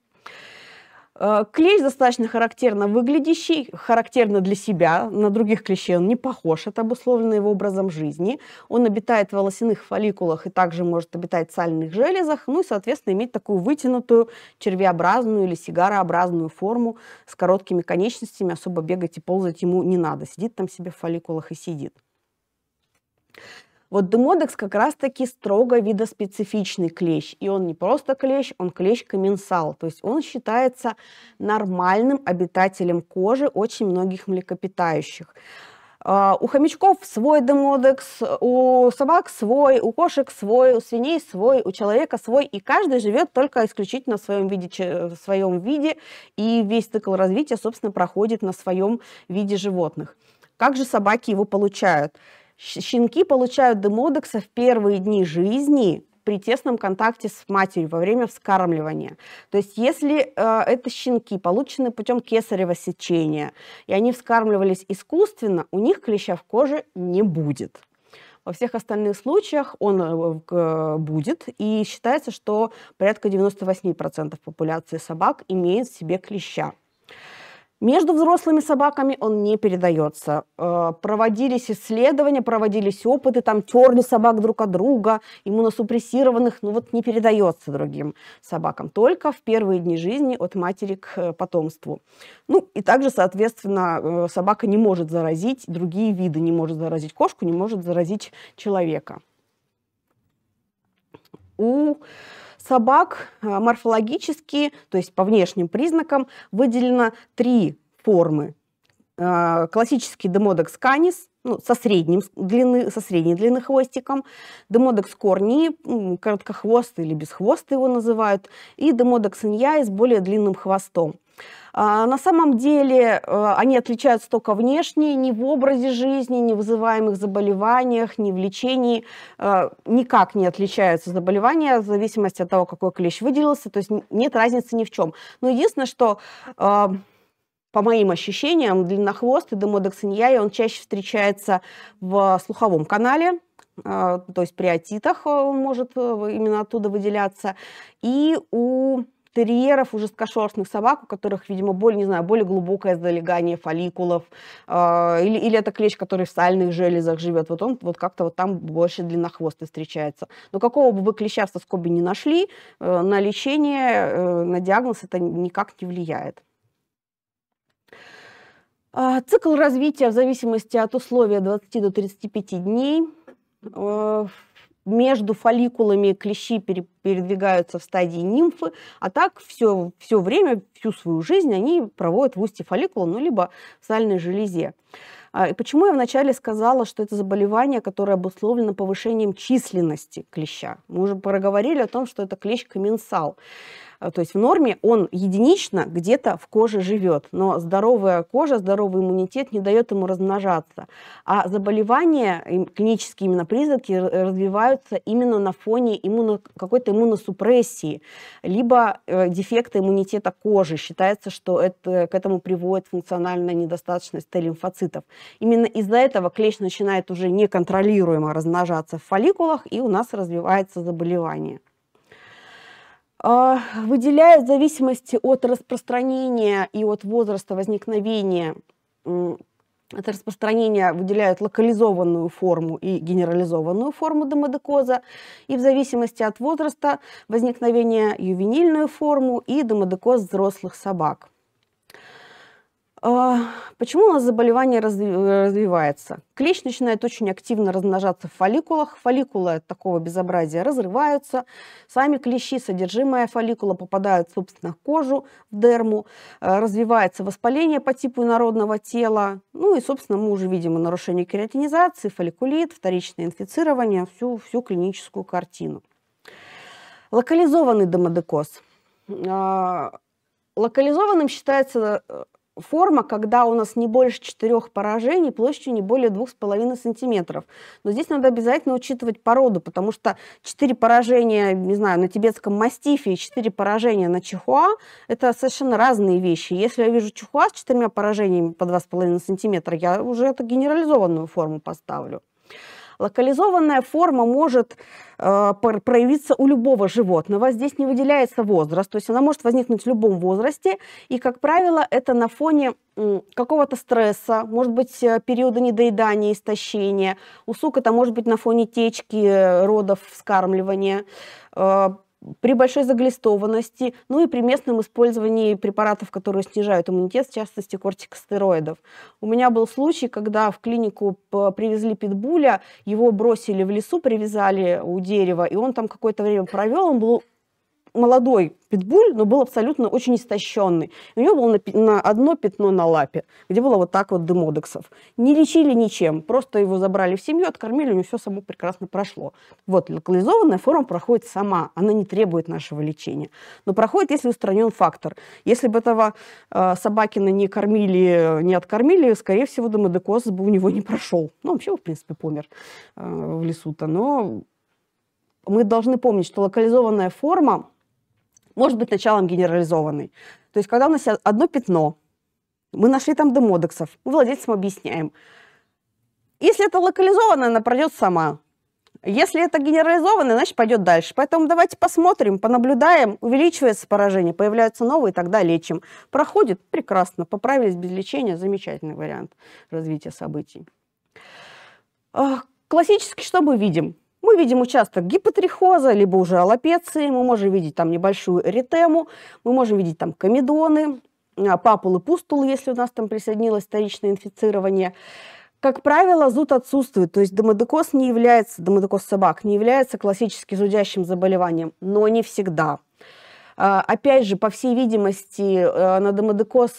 Э, клещ достаточно характерно выглядящий, характерно для себя, на других клещей он не похож, это обусловлено его образом жизни. Он обитает в волосяных фолликулах и также может обитать в сальных железах, ну и, соответственно, иметь такую вытянутую червеобразную или сигарообразную форму с короткими конечностями, особо бегать и ползать ему не надо, сидит там себе в фолликулах и сидит. Вот демодекс как раз-таки строго видоспецифичный клещ. И он не просто клещ, он клещ коменсал, То есть он считается нормальным обитателем кожи очень многих млекопитающих. А, у хомячков свой демодекс, у собак свой, у кошек свой, у свиней свой, у человека свой, и каждый живет только исключительно в своем виде, в своем виде и весь цикл развития, собственно, проходит на своем виде животных. Как же собаки его получают? Щенки получают демодекса в первые дни жизни при тесном контакте с матерью во время вскармливания. То есть если э, это щенки, полученные путем кесарево сечения, и они вскармливались искусственно, у них клеща в коже не будет. Во всех остальных случаях он э, будет, и считается, что порядка 98% популяции собак имеет в себе клеща. Между взрослыми собаками он не передается. Э, проводились исследования, проводились опыты, там терли собак друг от друга, иммуносупрессированных, ну вот не передается другим собакам, только в первые дни жизни от матери к э, потомству. Ну и также, соответственно, э, собака не может заразить другие виды, не может заразить кошку, не может заразить человека. У собак э, морфологически, то есть по внешним признакам, выделено три формы. Э, классический демодекс канис, ну, со, средним, длины, со средней длины хвостиком, демодекс корни, короткохвостый или безхвостый его называют, и демодекс иньяи с более длинным хвостом. А, на самом деле э, они отличаются только внешне, не в образе жизни, не в вызываемых заболеваниях, не в лечении. Э, никак не отличаются заболевания в зависимости от того, какой клещ выделился. То есть нет разницы ни в чем. Но единственное, что э, по моим ощущениям, длиннохвост и демодоксиньяи, он чаще встречается в слуховом канале, то есть при атитах он может именно оттуда выделяться, и у терьеров, у жесткошерстных собак, у которых, видимо, более, не знаю, более глубокое залегание фолликулов, э, или, или это клещ, который в сальных железах живет, вот он вот как-то вот там больше длиннохвостый встречается. Но какого бы вы клеща в соскобе не нашли, э, на лечение, э, на диагноз это никак не влияет. А, цикл развития в зависимости от условия 20 до 35 дней. Э, между фолликулами клещи передвигаются в стадии нимфы, а так все, все время, всю свою жизнь они проводят в устье фолликула, ну, либо в сальной железе. А, и почему я вначале сказала, что это заболевание, которое обусловлено повышением численности клеща? Мы уже проговорили о том, что это клещ-комменсал. А, то есть в норме он единично где-то в коже живет, но здоровая кожа, здоровый иммунитет не дает ему размножаться. А заболевания, клинические именно признаки развиваются именно на фоне иммуно, какой-то иммуносупрессии, либо э, дефекта иммунитета кожи. Считается, что это, к этому приводит функциональная недостаточность Т-лимфоцитов. Именно из-за этого клещ начинает уже неконтролируемо размножаться в фолликулах, и у нас развивается заболевание. А, выделяют в зависимости от распространения и от возраста возникновения от распространения выделяют локализованную форму и генерализованную форму домодекоза, и в зависимости от возраста возникновения ювенильную форму и домодекоз взрослых собак. А, почему у нас заболевание э, развивается? Клещ начинает очень активно размножаться в фолликулах. Фолликулы от такого безобразия разрываются. Сами клещи, содержимое фолликула, попадают, собственно, в кожу, в дерму. Э, развивается воспаление по типу народного тела. Ну и, собственно, мы уже видим и нарушение кератинизации, фолликулит, вторичное инфицирование, всю, всю клиническую картину. Локализованный демодекоз. А, локализованным считается э, форма, когда у нас не больше четырех поражений площадью не более двух с половиной сантиметров. Но здесь надо обязательно учитывать породу, потому что четыре поражения, не знаю, на тибетском мастифе и 4 поражения на чихуа – это совершенно разные вещи. Если я вижу чихуа с четырьмя поражениями по два с половиной сантиметра, я уже это генерализованную форму поставлю. Локализованная форма может э, проявиться у любого животного. Здесь не выделяется возраст, то есть она может возникнуть в любом возрасте. И, как правило, это на фоне какого-то стресса, может быть, э, периода недоедания, истощения. У сук это может быть на фоне течки, э, родов, вскармливания. Э, при большой заглистованности, ну и при местном использовании препаратов, которые снижают иммунитет, в частности кортикостероидов. У меня был случай, когда в клинику привезли питбуля, его бросили в лесу, привязали у дерева, и он там какое-то время провел, он был молодой питбуль, но был абсолютно очень истощенный. У него было на, на одно пятно на лапе, где было вот так вот демодексов. Не лечили ничем, просто его забрали в семью, откормили, у него все само прекрасно прошло. Вот, локализованная форма проходит сама, она не требует нашего лечения. Но проходит, если устранен фактор. Если бы этого э, собакина не кормили, не откормили, скорее всего, демодекоз бы у него не прошел. Ну, вообще, в принципе, помер э, в лесу-то, но... Мы должны помнить, что локализованная форма может быть началом генерализованный. То есть когда у нас одно пятно, мы нашли там демодексов, мы владельцам объясняем. Если это локализовано, она пройдет сама. Если это генерализовано, значит пойдет дальше. Поэтому давайте посмотрим, понаблюдаем, увеличивается поражение, появляются новые, тогда лечим. Проходит прекрасно, поправились без лечения, замечательный вариант развития событий. Э, классически что мы видим? Мы видим участок гипотрихоза, либо уже аллопеции, мы можем видеть там небольшую эритему, мы можем видеть там комедоны, а, папулы, пустулы, если у нас там присоединилось вторичное инфицирование. Как правило, зуд отсутствует, то есть домодекоз не является, домодекоз собак не является классическим зудящим заболеванием, но не всегда. А, опять же, по всей видимости, э, на домодекоз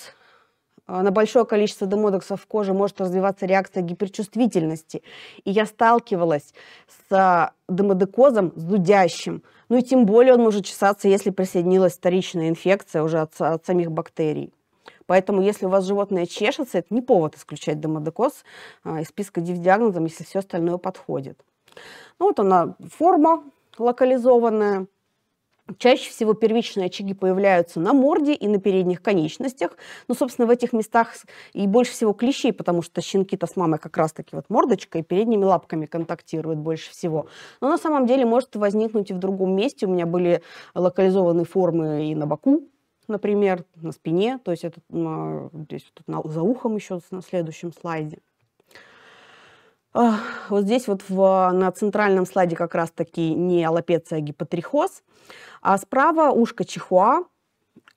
а, на большое количество демодексов в коже может развиваться реакция гиперчувствительности. И я сталкивалась с а, демодекозом зудящим. Ну и тем более он может чесаться, если присоединилась вторичная инфекция уже от, от самих бактерий. Поэтому, если у вас животное чешется, это не повод исключать демодекоз а, из списка диагнозом, если все остальное подходит. Ну вот она форма локализованная, Чаще всего первичные очаги появляются на морде и на передних конечностях. Ну, собственно, в этих местах и больше всего клещей, потому что щенки-то с мамой как раз-таки вот мордочкой и передними лапками контактируют больше всего. Но на самом деле может возникнуть и в другом месте. У меня были локализованы формы и на боку, например, на спине, то есть это а, здесь тут на, за ухом еще на следующем слайде. Вот здесь вот в, а, на центральном слайде как раз-таки не аллопеция, а гипотрихоз. А справа ушко чихуа.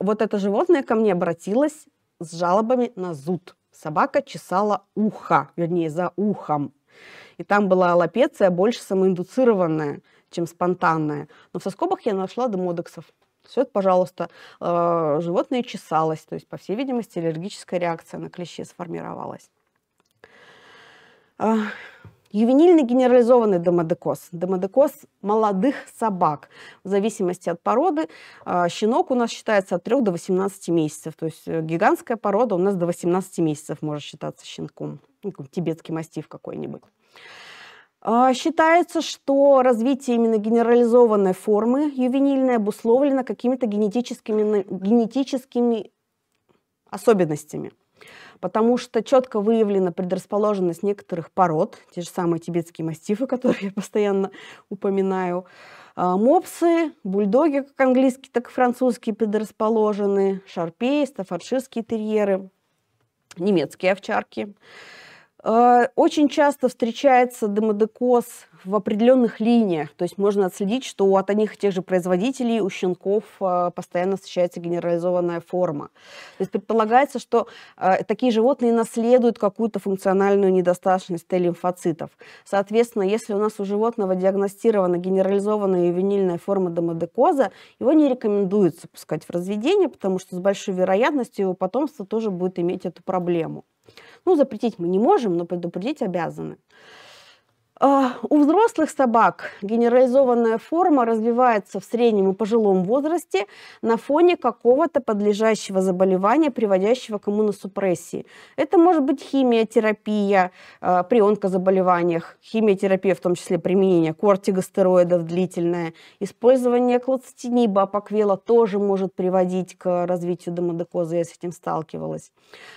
Вот это животное ко мне обратилось с жалобами на зуд. Собака чесала ухо, вернее, за ухом. И там была аллопеция больше самоиндуцированная, чем спонтанная. Но в соскобах я нашла демодексов. Все это, пожалуйста, э, животное чесалось, то есть, по всей видимости, аллергическая реакция на клещи сформировалась. А, ювенильный генерализованный домодекоз. Домодекоз молодых собак. В зависимости от породы, а, щенок у нас считается от 3 до 18 месяцев. То есть э, гигантская порода у нас до 18 месяцев может считаться щенком. Ну, тибетский мастиф какой-нибудь. А, считается, что развитие именно генерализованной формы ювенильной обусловлено какими-то генетическими, генетическими особенностями – потому что четко выявлена предрасположенность некоторых пород, те же самые тибетские мастифы, которые я постоянно упоминаю, а, мопсы, бульдоги, как английские, так и французские предрасположены, шарпеи, стафарширские терьеры, немецкие овчарки. Э, очень часто встречается демодекоз в определенных линиях, то есть можно отследить, что от одних и тех же производителей у щенков э, постоянно встречается генерализованная форма. То есть предполагается, что э, такие животные наследуют какую-то функциональную недостаточность Т-лимфоцитов. Соответственно, если у нас у животного диагностирована генерализованная ювенильная форма демодекоза, его не рекомендуется пускать в разведение, потому что с большой вероятностью его потомство тоже будет иметь эту проблему. Ну, запретить мы не можем, но предупредить обязаны. А, у взрослых собак генерализованная форма развивается в среднем и пожилом возрасте на фоне какого-то подлежащего заболевания, приводящего к иммуносупрессии. Это может быть химиотерапия а, при онкозаболеваниях, химиотерапия, в том числе применение кортигостероидов длительное, использование клоцетиниба, апоквела тоже может приводить к развитию домодокоза, я с этим сталкивалась.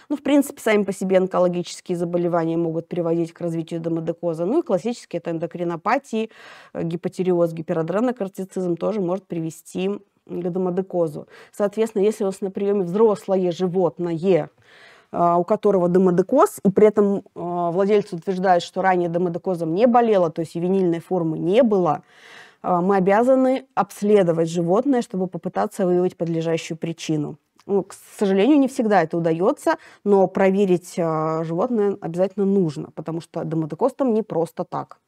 Ну, в принципе, сами по себе онкологические заболевания могут приводить к развитию домодокоза, ну и классические хронически, это эндокринопатии, э, гипотереоз, гиперадренокортицизм тоже может привести к домодекозу. Соответственно, если у вас на приеме взрослое животное, э, у которого домодекоз, и при этом э, владелец утверждает, что ранее домодекозом не болело, то есть винильной формы не было, мы обязаны обследовать животное, чтобы попытаться выявить подлежащую причину. Ну, к сожалению, не всегда это удается, но проверить э, животное обязательно нужно, потому что домодекоз не просто так.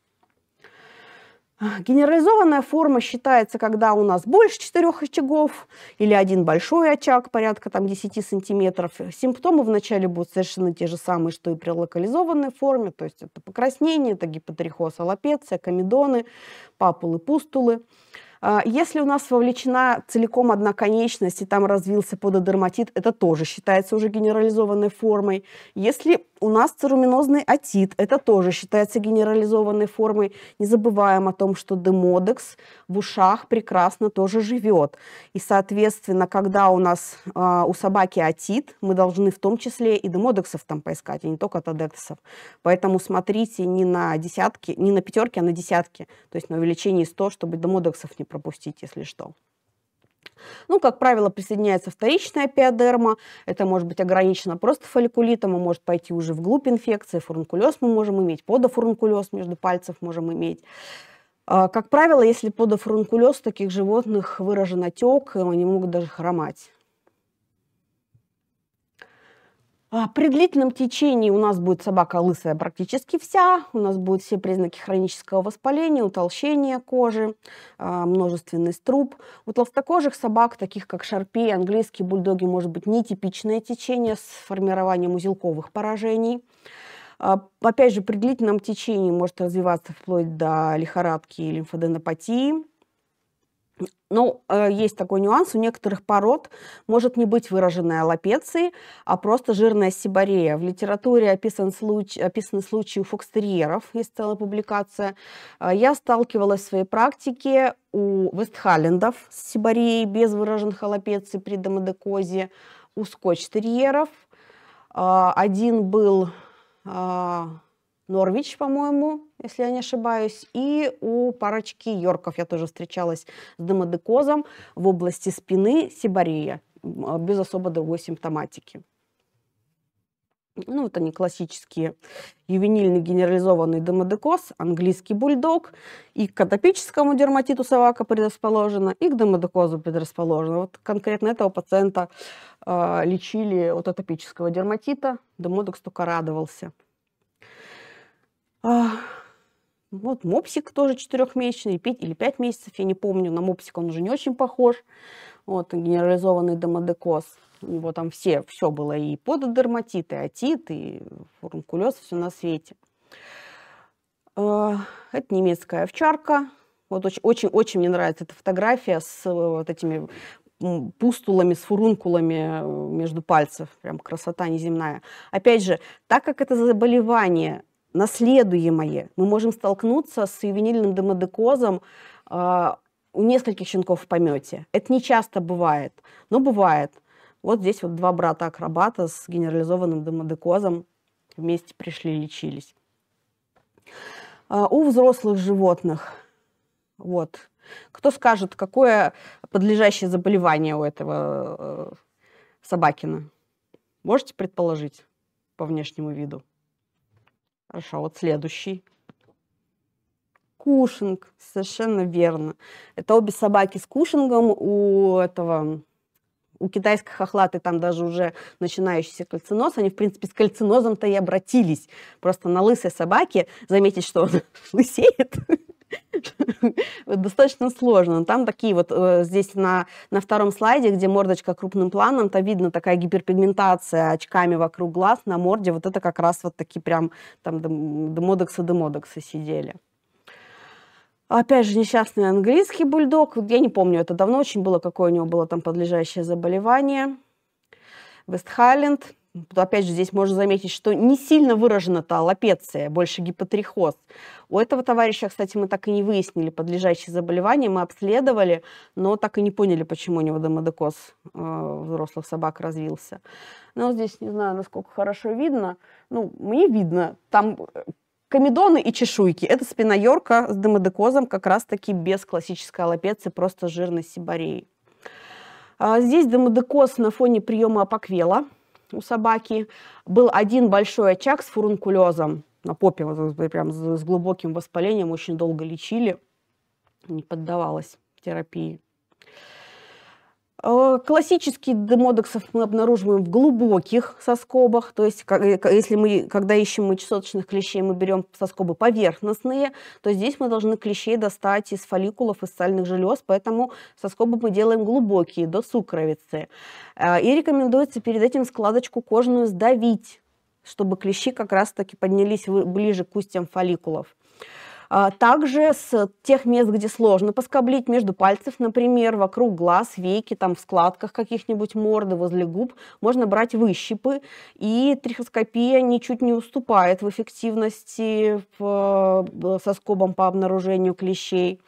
Генерализованная форма считается, когда у нас больше четырех очагов или один большой очаг, порядка там, 10 сантиметров. Симптомы вначале будут совершенно те же самые, что и при локализованной форме, то есть это покраснение, это гипотрихоз, аллопеция, комедоны, папулы, пустулы. А, если у нас вовлечена целиком одна конечность, и там развился пододерматит, это тоже считается уже генерализованной формой. Если у нас церуминозный атит, это тоже считается генерализованной формой. Не забываем о том, что демодекс в ушах прекрасно тоже живет. И, соответственно, когда у нас э, у собаки атит, мы должны в том числе и демодексов там поискать, а не только тадексов. Поэтому смотрите не на десятки, не на пятерки, а на десятки. То есть на увеличение 100, чтобы демодексов не пропустить, если что. Ну, как правило, присоединяется вторичная пиодерма. Это может быть ограничено просто фолликулитом, а может пойти уже вглубь инфекции. Фурункулез мы можем иметь, подофурункулез между пальцев можем иметь. А, как правило, если подофурункулез у таких животных выражен отек, они могут даже хромать. А, при длительном течении у нас будет собака лысая практически вся, у нас будут все признаки хронического воспаления, утолщения кожи, а, множественный струб. У толстокожих собак, таких как шарпи английские бульдоги, может быть нетипичное течение с формированием узелковых поражений. А, опять же, при длительном течении может развиваться вплоть до лихорадки и лимфоденопатии. Ну, э, есть такой нюанс, у некоторых пород может не быть выраженной аллопеции, а просто жирная сибарея. В литературе описан случай, описаны случаи у фокстерьеров, есть целая публикация. Э, я сталкивалась в своей практике у вестхалендов с сибареей без выраженных аллопеций при домодекозе, у скотч-терьеров. Э, один был Норвич, по-моему, если я не ошибаюсь, и у парочки Йорков я тоже встречалась с демодекозом в области спины сибария, а, без особо другой симптоматики. Ну, вот они классические. Ювенильный генерализованный демодекоз, английский бульдог. И к атопическому дерматиту собака предрасположена, и к демодекозу предрасположена. Вот конкретно этого пациента э, лечили от атопического дерматита. Демодекс только радовался. А, вот мопсик тоже четырехмесячный, пять или пять месяцев, я не помню. На мопсик он уже не очень похож. Вот, генерализованный домодекоз. У него там все, все было, и пододерматит, и отит, и фурункулез, все на свете. А, это немецкая овчарка. Вот очень-очень мне нравится эта фотография с э, вот этими пустулами, с фурункулами э, между пальцев. Прям красота неземная. Опять же, так как это заболевание наследуемое. Мы можем столкнуться с ювенильным демодекозом э, а, у нескольких щенков в помете. Это не часто бывает, но бывает. Вот здесь вот два брата-акробата с генерализованным демодекозом вместе пришли лечились. А у взрослых животных, вот, кто скажет, какое подлежащее заболевание у этого э, собакина? Можете предположить по внешнему виду? Хорошо, а вот следующий. Кушинг, совершенно верно. Это обе собаки с кушингом у этого у китайских хохлаты там даже уже начинающийся кальциноз, они, в принципе, с кальцинозом-то и обратились. Просто на лысой собаке заметить, что он лысеет, Достаточно сложно. Там такие вот э, здесь на, на втором слайде, где мордочка крупным планом, то видно такая гиперпигментация очками вокруг глаз на морде. Вот это как раз вот такие прям там демодексы, демодексы сидели. Опять же, несчастный английский бульдог. Я не помню, это давно очень было, какое у него было там подлежащее заболевание. Вестхайленд опять же, здесь можно заметить, что не сильно выражена та аллопеция, больше гипотрихоз. У этого товарища, кстати, мы так и не выяснили подлежащие заболевания, мы обследовали, но так и не поняли, почему у него демодекоз э, взрослых собак развился. Но здесь не знаю, насколько хорошо видно. Ну, мне видно, там э, комедоны и чешуйки. Это спина Йорка с демодекозом как раз-таки без классической аллопеции, просто жирной сибареи. А здесь демодекоз на фоне приема апоквела – у собаки, был один большой очаг с фурункулезом на попе, вот, прям с глубоким воспалением, очень долго лечили, не поддавалась терапии. Э, классический демодексов мы обнаруживаем в глубоких соскобах, то есть э, если мы, когда ищем мы чесоточных клещей, мы берем соскобы поверхностные, то здесь мы должны клещей достать из фолликулов, из сальных желез, поэтому соскобы мы делаем глубокие, до сукровицы. Э, и рекомендуется перед этим складочку кожную сдавить, чтобы клещи как раз-таки поднялись ближе к устьям фолликулов. А, также с тех мест, где сложно поскоблить, между пальцев, например, вокруг глаз, веки, там в складках каких-нибудь морды, возле губ, можно брать выщипы. И трихоскопия ничуть не уступает в эффективности э, со скобом по обнаружению клещей.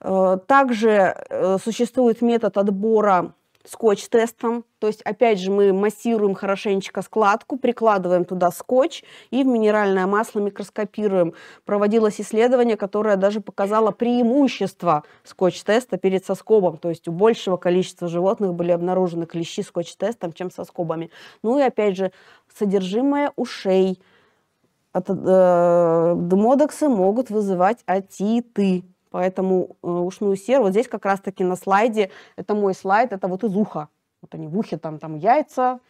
Э, также э, существует метод отбора скотч-тестом. То есть, опять же, мы массируем хорошенечко складку, прикладываем туда скотч и в минеральное масло микроскопируем. Проводилось исследование, которое даже показало преимущество скотч-теста перед соскобом. То есть у большего количества животных были обнаружены клещи скотч-тестом, чем соскобами. Ну и, опять же, содержимое ушей. От, э, демодексы могут вызывать атиты. Поэтому э, ушную серу, вот здесь как раз-таки на слайде, это мой слайд, это вот из уха. Вот они в ухе, там, там яйца,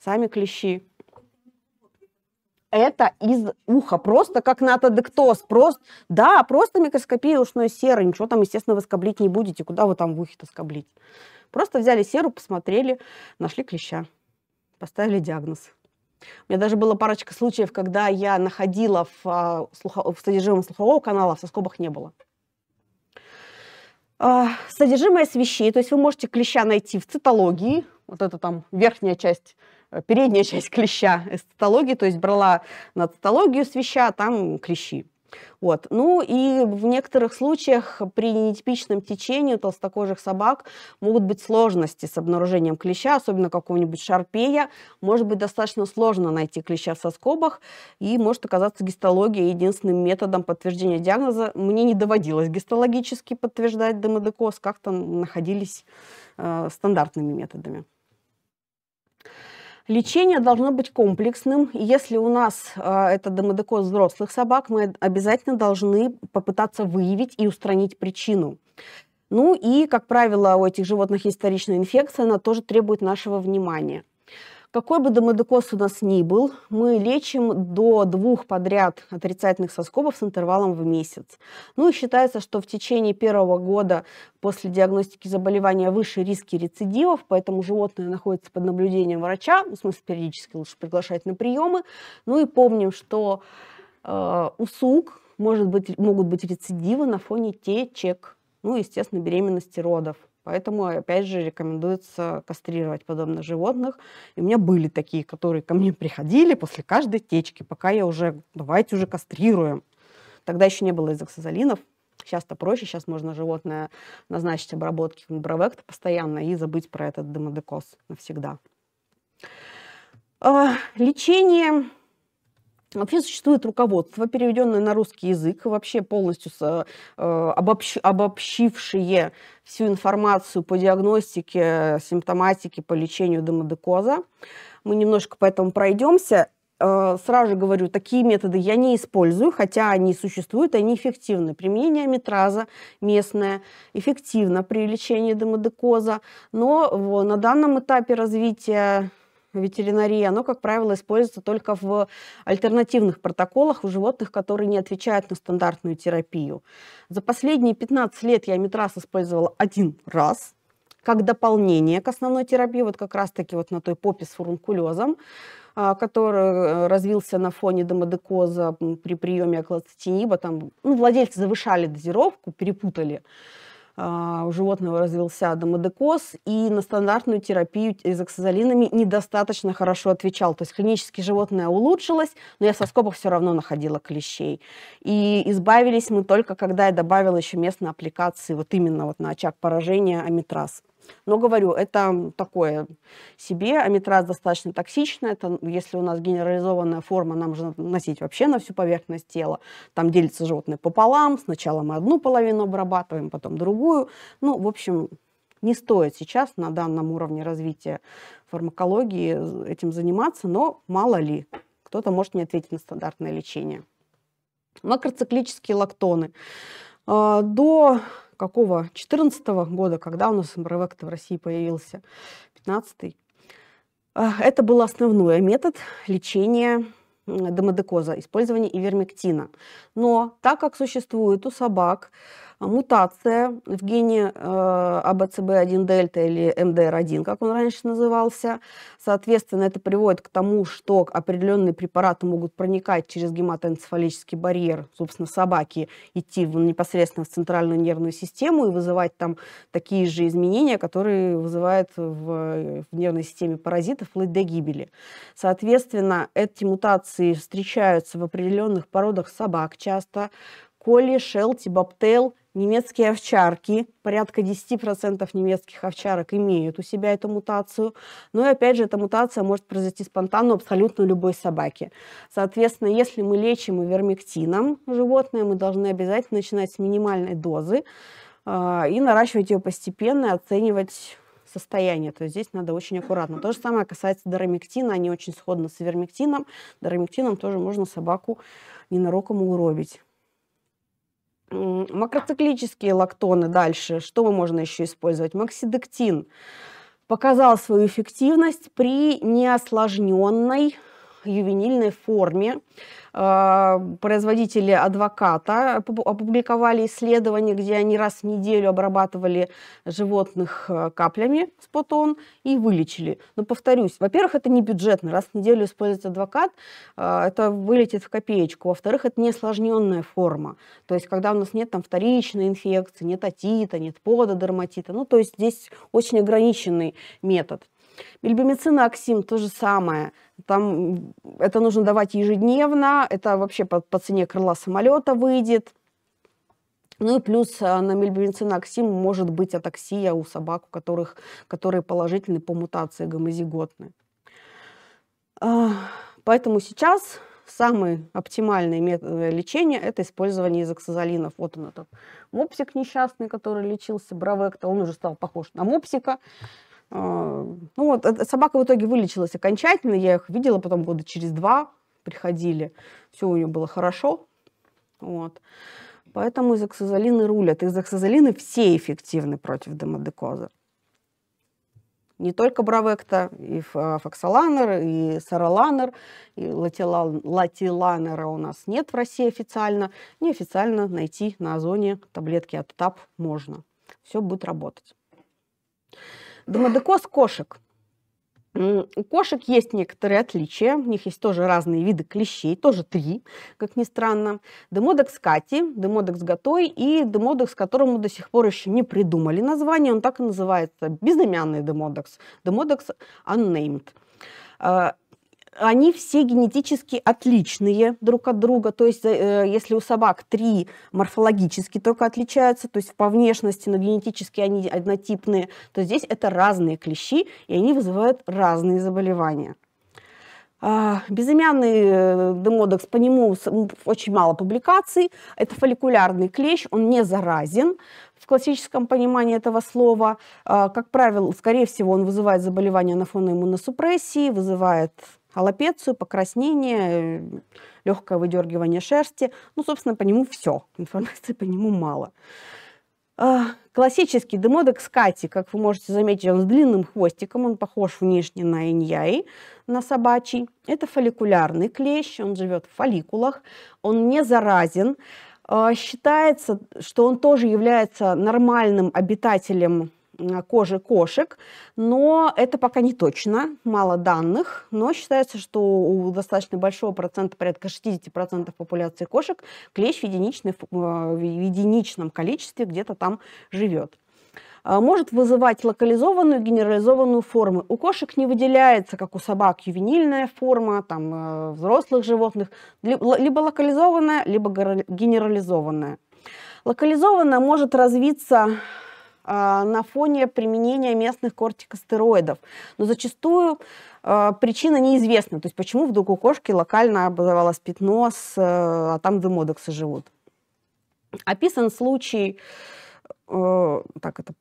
сами клещи. Это из уха, просто как натодектоз, просто, да, просто микроскопия ушной серы, ничего там, естественно, вы скоблить не будете, куда вы там в ухе-то скоблить. Просто взяли серу, посмотрели, нашли клеща, поставили диагноз. У меня даже было парочка случаев, когда я находила в, а, в содержимом слухового канала, а в соскобах не было. А, содержимое свещей, то есть вы можете клеща найти в цитологии, вот это там верхняя часть э, передняя часть клеща эстетологии, то есть брала на цитологию свеща, а там клещи. Вот. Ну и в некоторых случаях при нетипичном течении у толстокожих собак могут быть сложности с обнаружением клеща, особенно какого-нибудь шарпея. Может быть достаточно сложно найти клеща в соскобах и может оказаться гистология единственным методом подтверждения диагноза. Мне не доводилось гистологически подтверждать демодекоз, как-то находились э, стандартными методами. Лечение должно быть комплексным. Если у нас э, это домодекоз взрослых собак, мы обязательно должны попытаться выявить и устранить причину. Ну и, как правило, у этих животных есть вторичная инфекция, она тоже требует нашего внимания. Какой бы домодекоз у нас ни был, мы лечим до двух подряд отрицательных соскобов с интервалом в месяц. Ну и считается, что в течение первого года после диагностики заболевания выше риски рецидивов, поэтому животное находится под наблюдением врача, ну, в смысле периодически лучше приглашать на приемы. Ну и помним, что э, у сук может быть, могут быть рецидивы на фоне течек, ну естественно, беременности родов. Поэтому, опять же, рекомендуется кастрировать подобных животных. И у меня были такие, которые ко мне приходили после каждой течки, пока я уже, давайте уже кастрируем. Тогда еще не было изоксазолинов. Сейчас-то проще, сейчас можно животное назначить обработки бровекта постоянно и забыть про этот дымодекоз навсегда. А, лечение Вообще существует руководство, переведенное на русский язык, вообще полностью с, э, обобщ, обобщившее всю информацию по диагностике, симптоматике, по лечению демодекоза. Мы немножко по этому пройдемся. Э, сразу же говорю, такие методы я не использую, хотя они существуют, они эффективны. Применение метраза местное эффективно при лечении демодекоза, но в, на данном этапе развития ветеринарии, оно, как правило, используется только в альтернативных протоколах у животных, которые не отвечают на стандартную терапию. За последние 15 лет я метрас использовала один раз как дополнение к основной терапии, вот как раз-таки вот на той попе с фурункулезом, а, который э, развился на фоне домодекоза при приеме аклоцетиниба. Там ну, владельцы завышали дозировку, перепутали. А, у животного развился домодекоз, и на стандартную терапию изоксазолинами недостаточно хорошо отвечал. То есть клинически животное улучшилось, но я со скобок все равно находила клещей. И избавились мы только, когда я добавила еще местные аппликации вот именно вот на очаг поражения амитраз. Но говорю, это такое себе, аметраз достаточно токсичный, это если у нас генерализованная форма, нам же носить вообще на всю поверхность тела, там делится животное пополам, сначала мы одну половину обрабатываем, потом другую, ну, в общем, не стоит сейчас на данном уровне развития фармакологии э, этим заниматься, но мало ли, кто-то может не ответить на стандартное лечение. Макроциклические лактоны. А, до какого, 2014 года, когда у нас МРВ в России появился, 15 Это был основной метод лечения демодекоза, использования ивермектина. Но так как существует у собак мутация в гене э, АБЦБ1 дельта или МДР1, как он раньше назывался. Соответственно, это приводит к тому, что определенные препараты могут проникать через гематоэнцефалический барьер, собственно, собаки, идти непосредственно в центральную нервную систему и вызывать там такие же изменения, которые вызывают в, в нервной системе паразитов вплоть до гибели. Соответственно, эти мутации встречаются в определенных породах собак часто, коли, шелти, бобтейл, немецкие овчарки, порядка 10% немецких овчарок имеют у себя эту мутацию, но ну и опять же эта мутация может произойти спонтанно абсолютно любой собаки. Соответственно, если мы лечим ивермектином животное, мы должны обязательно начинать с минимальной дозы э, и наращивать ее постепенно, оценивать состояние. То есть здесь надо очень аккуратно. То же самое касается дорамиктина. Они очень сходны с вермиктином. Дорамиктином тоже можно собаку ненароком угробить. Макроциклические лактоны дальше. Что мы можем еще использовать? Максидектин показал свою эффективность при неосложненной ювенильной форме. А, производители адвоката опубликовали исследование, где они раз в неделю обрабатывали животных э, каплями спотон и вылечили. Но повторюсь, во-первых, это не бюджетно. Раз в неделю использовать адвокат, э, это вылетит в копеечку. Во-вторых, это не осложненная форма. То есть, когда у нас нет там вторичной инфекции, нет атита, нет пододерматита. Ну, то есть здесь очень ограниченный метод. Бельбемицин и Аксим то же самое. Там это нужно давать ежедневно, это вообще по, по цене крыла самолета выйдет. Ну и плюс э, на мельбенцин аксим может быть атаксия у собак, у которых, которые положительны по мутации гомозиготны. А, поэтому сейчас самый оптимальный метод э, лечения – это использование изоксазолинов. Вот он этот мопсик несчастный, который лечился, бравекта, он уже стал похож на мопсика. А, ну вот, э, собака в итоге вылечилась окончательно, я их видела потом года через два, приходили, все у нее было хорошо, вот. Поэтому изоксазолины рулят. Изоксазолины все эффективны против демодекоза. Не только бравекта, и а, фоксаланер, и сараланер, и латиланера у нас нет в России официально. Неофициально найти на озоне таблетки от ТАП можно. Все будет работать. Домодекоз кошек. У кошек есть некоторые отличия, у них есть тоже разные виды клещей, тоже три, как ни странно. Демодекс кати, демодекс готой и демодекс, которому до сих пор еще не придумали название, он так и называется, безымянный демодекс, демодекс unnamed. А, они все генетически отличные друг от друга. То есть, э, э, если у собак три морфологически только отличаются, то есть по внешности, но генетически они однотипные, то здесь это разные клещи, и они вызывают разные заболевания. А, безымянный э, демодекс, по нему очень мало публикаций. Это фолликулярный клещ, он не заразен в классическом понимании этого слова. А, как правило, скорее всего, он вызывает заболевания на фоне иммуносупрессии, вызывает аллопецию, покраснение, э, легкое выдергивание шерсти. Ну, собственно, по нему все. Информации по нему мало. А, классический демодекс Кати, как вы можете заметить, он с длинным хвостиком, он похож внешне на иньяи, на собачий. Это фолликулярный клещ, он живет в фолликулах, он не заразен. А, считается, что он тоже является нормальным обитателем кожи кошек, но это пока не точно, мало данных, но считается, что у достаточно большого процента, порядка 60% популяции кошек, клещ в, единичной, э, в единичном количестве где-то там живет а, может вызывать локализованную, генерализованную формы. У кошек не выделяется, как у собак, ювенильная форма, там, э, взрослых животных, либо локализованная, либо генерализованная. Локализованная может развиться а, на фоне применения местных кортикостероидов. Но зачастую а, причина неизвестна. То есть почему вдруг у кошки локально образовалось пятно, э, а там демодексы живут. Описан случай, э, так, это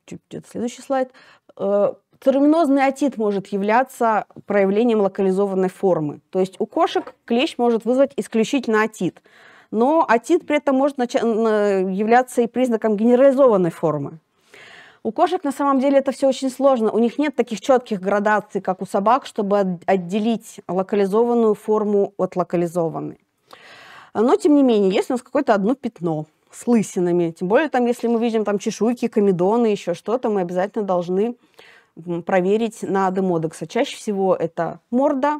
следующий слайд, э, Терминозный отит может являться проявлением локализованной формы. То есть у кошек клещ может вызвать исключительно отит. Но отит при этом может являться и признаком генерализованной формы. У кошек на самом деле это все очень сложно. У них нет таких четких градаций, как у собак, чтобы отделить локализованную форму от локализованной. Но, тем не менее, есть у нас какое-то одно пятно с лысинами. Тем более, там, если мы видим там чешуйки, комедоны, еще что-то, мы обязательно должны проверить на демодекса. Чаще всего это морда,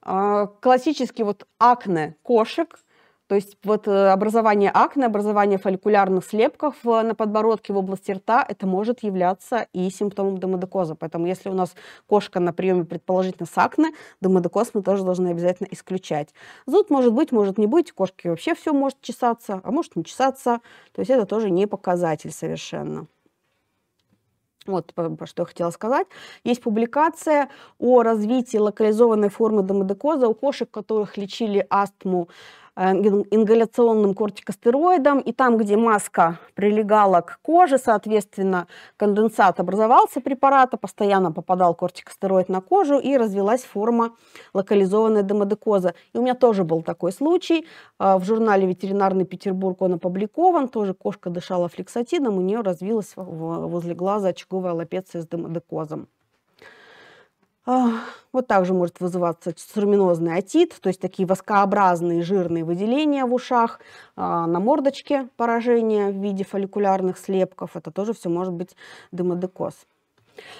а, классический вот акне кошек, то есть вот э, образование акне, образование фолликулярных слепков э, на подбородке в области рта, это может являться и симптомом демодокоза. Поэтому если у нас кошка на приеме предположительно с акне, демодокоз мы тоже должны обязательно исключать. Зуд может быть, может не быть, кошки вообще все может чесаться, а может не чесаться. То есть это тоже не показатель совершенно. Вот что я хотела сказать. Есть публикация о развитии локализованной формы домодекоза у кошек, которых лечили астму Э, ингаляционным кортикостероидом, и там, где маска прилегала к коже, соответственно, конденсат образовался препарата, постоянно попадал кортикостероид на кожу, и развелась форма локализованной демодекоза. И у меня тоже был такой случай. Э, в журнале «Ветеринарный Петербург» он опубликован, тоже кошка дышала флексатином, у нее развилась возле глаза очаговая лапеция с демодекозом. Вот также может вызываться церуминозный отит, то есть такие воскообразные жирные выделения в ушах, а, на мордочке поражение в виде фолликулярных слепков. Это тоже все может быть дымодекоз.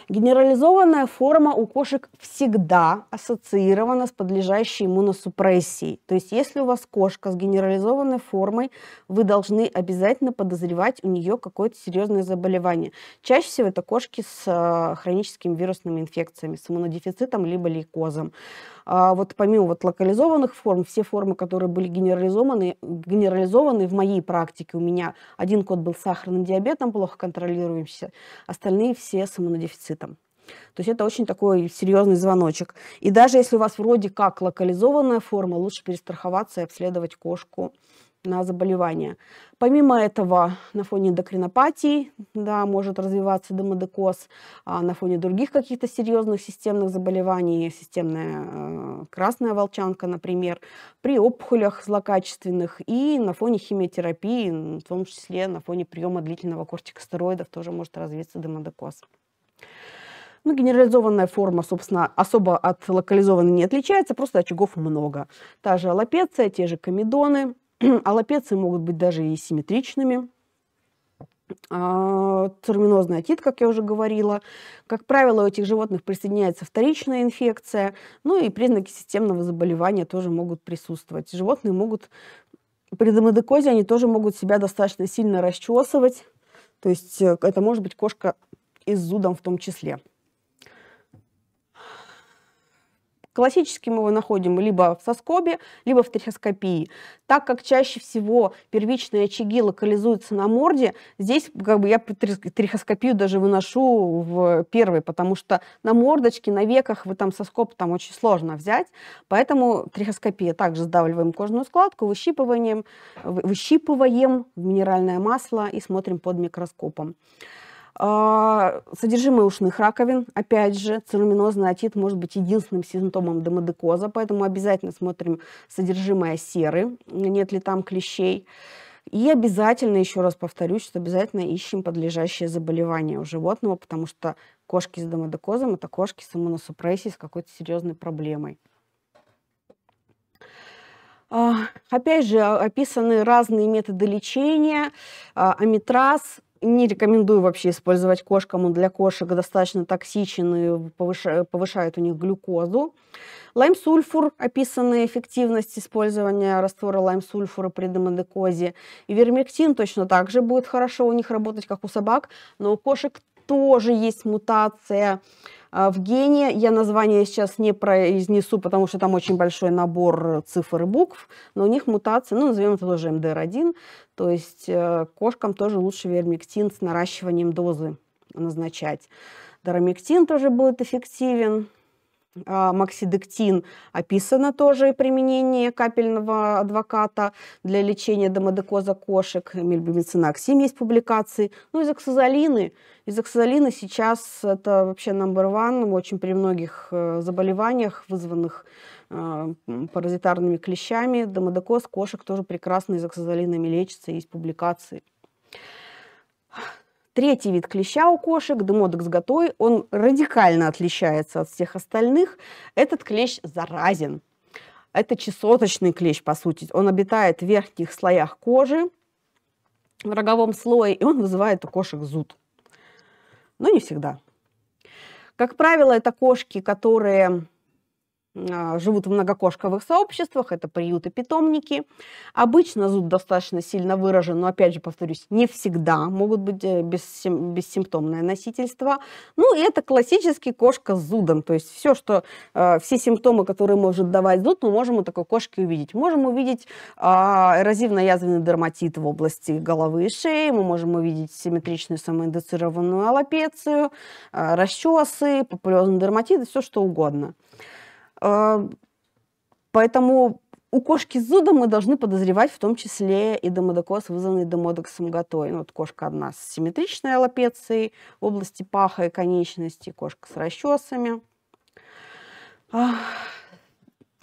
Генерализованная форма у кошек всегда ассоциирована с подлежащей иммуносупрессией. То есть, если у вас кошка с генерализованной формой, вы должны обязательно подозревать у нее какое-то серьезное заболевание. Чаще всего это кошки с э, хроническими вирусными инфекциями, с иммунодефицитом либо лейкозом а, вот помимо вот локализованных форм, все формы, которые были генерализованы, генерализованы в моей практике у меня, один код был сахарным диабетом, плохо контролируемся, остальные все с иммунодефицитом. То есть это очень такой серьезный звоночек. И даже если у вас вроде как локализованная форма, лучше перестраховаться и обследовать кошку на заболевание. Помимо этого, на фоне эндокринопатии да, может развиваться демодекоз, а на фоне других каких-то серьезных системных заболеваний, системная э, красная волчанка, например, при опухолях злокачественных и на фоне химиотерапии, в том числе на фоне приема длительного кортикостероидов тоже может развиться демодекоз. Ну, генерализованная форма, собственно, особо от локализованной не отличается, просто очагов много. Та же аллопеция, те же комедоны, а Аллопеции могут быть даже и симметричными. Церминозный а, отит, как я уже говорила. Как правило, у этих животных присоединяется вторичная инфекция, ну и признаки системного заболевания тоже могут присутствовать. Животные могут при домодекозе они тоже могут себя достаточно сильно расчесывать, то есть э, это может быть кошка и с зудом в том числе. Классически мы его находим либо в соскобе, либо в трихоскопии. Так как чаще всего первичные очаги локализуются на морде, здесь как бы я трихоскопию даже выношу в первый, потому что на мордочке, на веках вы там соскоб там очень сложно взять, поэтому трихоскопия. Также сдавливаем кожную складку выщипыванием, выщипываем в минеральное масло и смотрим под микроскопом. А, содержимое ушных раковин, опять же, церуминозный отит может быть единственным симптомом домодекоза, поэтому обязательно смотрим содержимое серы, нет ли там клещей. И обязательно, еще раз повторюсь, что обязательно ищем подлежащее заболевание у животного, потому что кошки с домодекозом – это кошки с иммуносупрессией, с какой-то серьезной проблемой. А, опять же, описаны разные методы лечения. А, амитраз не рекомендую вообще использовать кошкам, он для кошек достаточно токсичен и повышает, у них глюкозу. Лаймсульфур, описанная эффективность использования раствора лаймсульфура при демодекозе. И вермектин точно так же будет хорошо у них работать, как у собак, но у кошек тоже есть мутация а, в гене. Я название сейчас не произнесу, потому что там очень большой набор цифр и букв, но у них мутация, ну, назовем это тоже МДР1, то есть э, кошкам тоже лучше вермиктин с наращиванием дозы назначать. Дарамиктин тоже будет эффективен. А, максидектин описано тоже и применение капельного адвоката для лечения домодекоза кошек. Мельбимицинаксим есть публикации. Ну, изоксазолины. Изоксазолины сейчас это вообще number one очень при многих э, заболеваниях, вызванных а, паразитарными клещами. Домодокоз кошек тоже прекрасно изоксазолинами лечится, есть публикации. Третий вид клеща у кошек, демодекс готой, он радикально отличается от всех остальных. Этот клещ заразен. Это чесоточный клещ, по сути. Он обитает в верхних слоях кожи, в роговом слое, и он вызывает у кошек зуд. Но не всегда. Как правило, это кошки, которые а, живут в многокошковых сообществах, это приюты, питомники. Обычно зуд достаточно сильно выражен, но, опять же, повторюсь, не всегда могут быть э, бессим, бессимптомное носительство. Ну, и это классический кошка с зудом, то есть все, что, э, все симптомы, которые может давать зуд, мы можем у такой кошки увидеть. Можем увидеть а, эрозивно-язвенный дерматит в области головы и шеи, мы можем увидеть симметричную самоиндуцированную аллопецию, э, расчесы, папулезный дерматит все что угодно. А, поэтому у кошки с зудом мы должны подозревать в том числе и домодокоз, вызванный домодоксом готой. Ну, вот кошка одна с симметричной аллопецией в области паха и конечности, кошка с расчесами.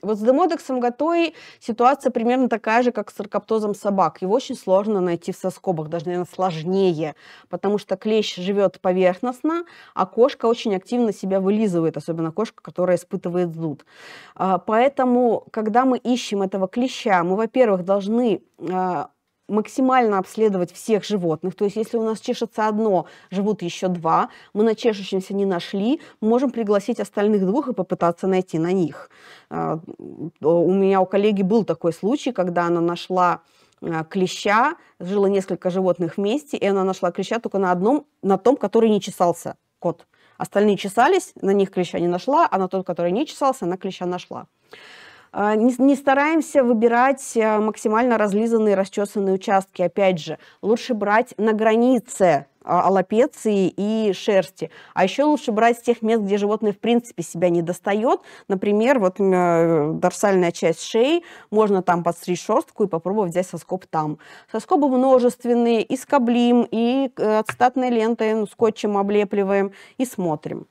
Вот с демодексом Гатои ситуация примерно такая же, как с саркоптозом собак. Его очень сложно найти в соскобах, даже, наверное, сложнее, потому что клещ живет поверхностно, а кошка очень активно себя вылизывает, особенно кошка, которая испытывает зуд. А, поэтому, когда мы ищем этого клеща, мы, во-первых, должны а, максимально обследовать всех животных. То есть если у нас чешется одно, живут еще два, мы на чешущемся не нашли, можем пригласить остальных двух и попытаться найти на них. А, у меня у коллеги был такой случай, когда она нашла а, клеща, жило несколько животных вместе, и она нашла клеща только на одном, на том, который не чесался, кот. Остальные чесались, на них клеща не нашла, а на тот, который не чесался, она клеща нашла. А, не, стараемся выбирать э, максимально разлизанные, расчесанные участки. Опять же, лучше брать на границе а, аллопеции и шерсти. А еще лучше брать с тех мест, где животное в принципе себя не достает. Например, вот э, дорсальная часть шеи, можно там подстричь шерстку и попробовать взять соскоб там. Соскобы множественные, и скоблим, и отстатной э, лентой, ну, скотчем облепливаем, и смотрим.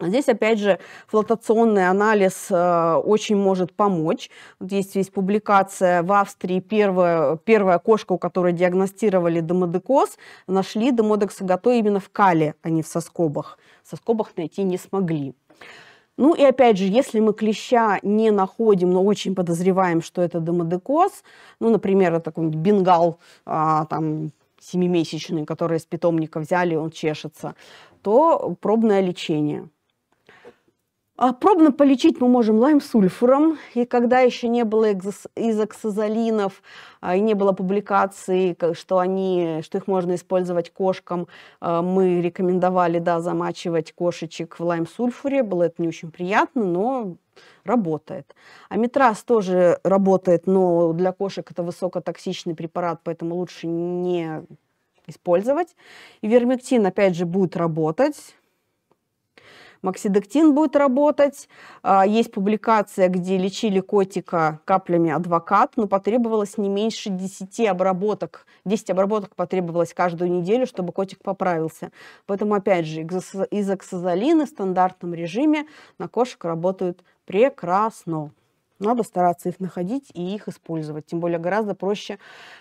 Здесь, опять же, флотационный анализ э, очень может помочь. Вот есть, есть публикация в Австрии, первая, первая кошка, у которой диагностировали демодекоз, нашли демодексогото именно в кале, а не в соскобах. В соскобах найти не смогли. Ну и опять же, если мы клеща не находим, но очень подозреваем, что это демодекоз, ну, например, это какой-нибудь бенгал, а, там, семимесячный, который из питомника взяли, он чешется, то пробное лечение – а пробно полечить мы можем лайм-сульфуром, и когда еще не было изоксазолинов, а, и не было публикаций, что, они, что их можно использовать кошкам, а, мы рекомендовали да, замачивать кошечек в лайм-сульфуре, было это не очень приятно, но работает. Амитраз тоже работает, но для кошек это высокотоксичный препарат, поэтому лучше не использовать. И вермектин, опять же, будет работать Максидектин будет работать. А, есть публикация, где лечили котика каплями адвокат, но потребовалось не меньше 10 обработок. 10 обработок потребовалось каждую неделю, чтобы котик поправился. Поэтому, опять же, изоксазолины в стандартном режиме на кошек работают прекрасно. Надо стараться их находить и их использовать. Тем более гораздо проще,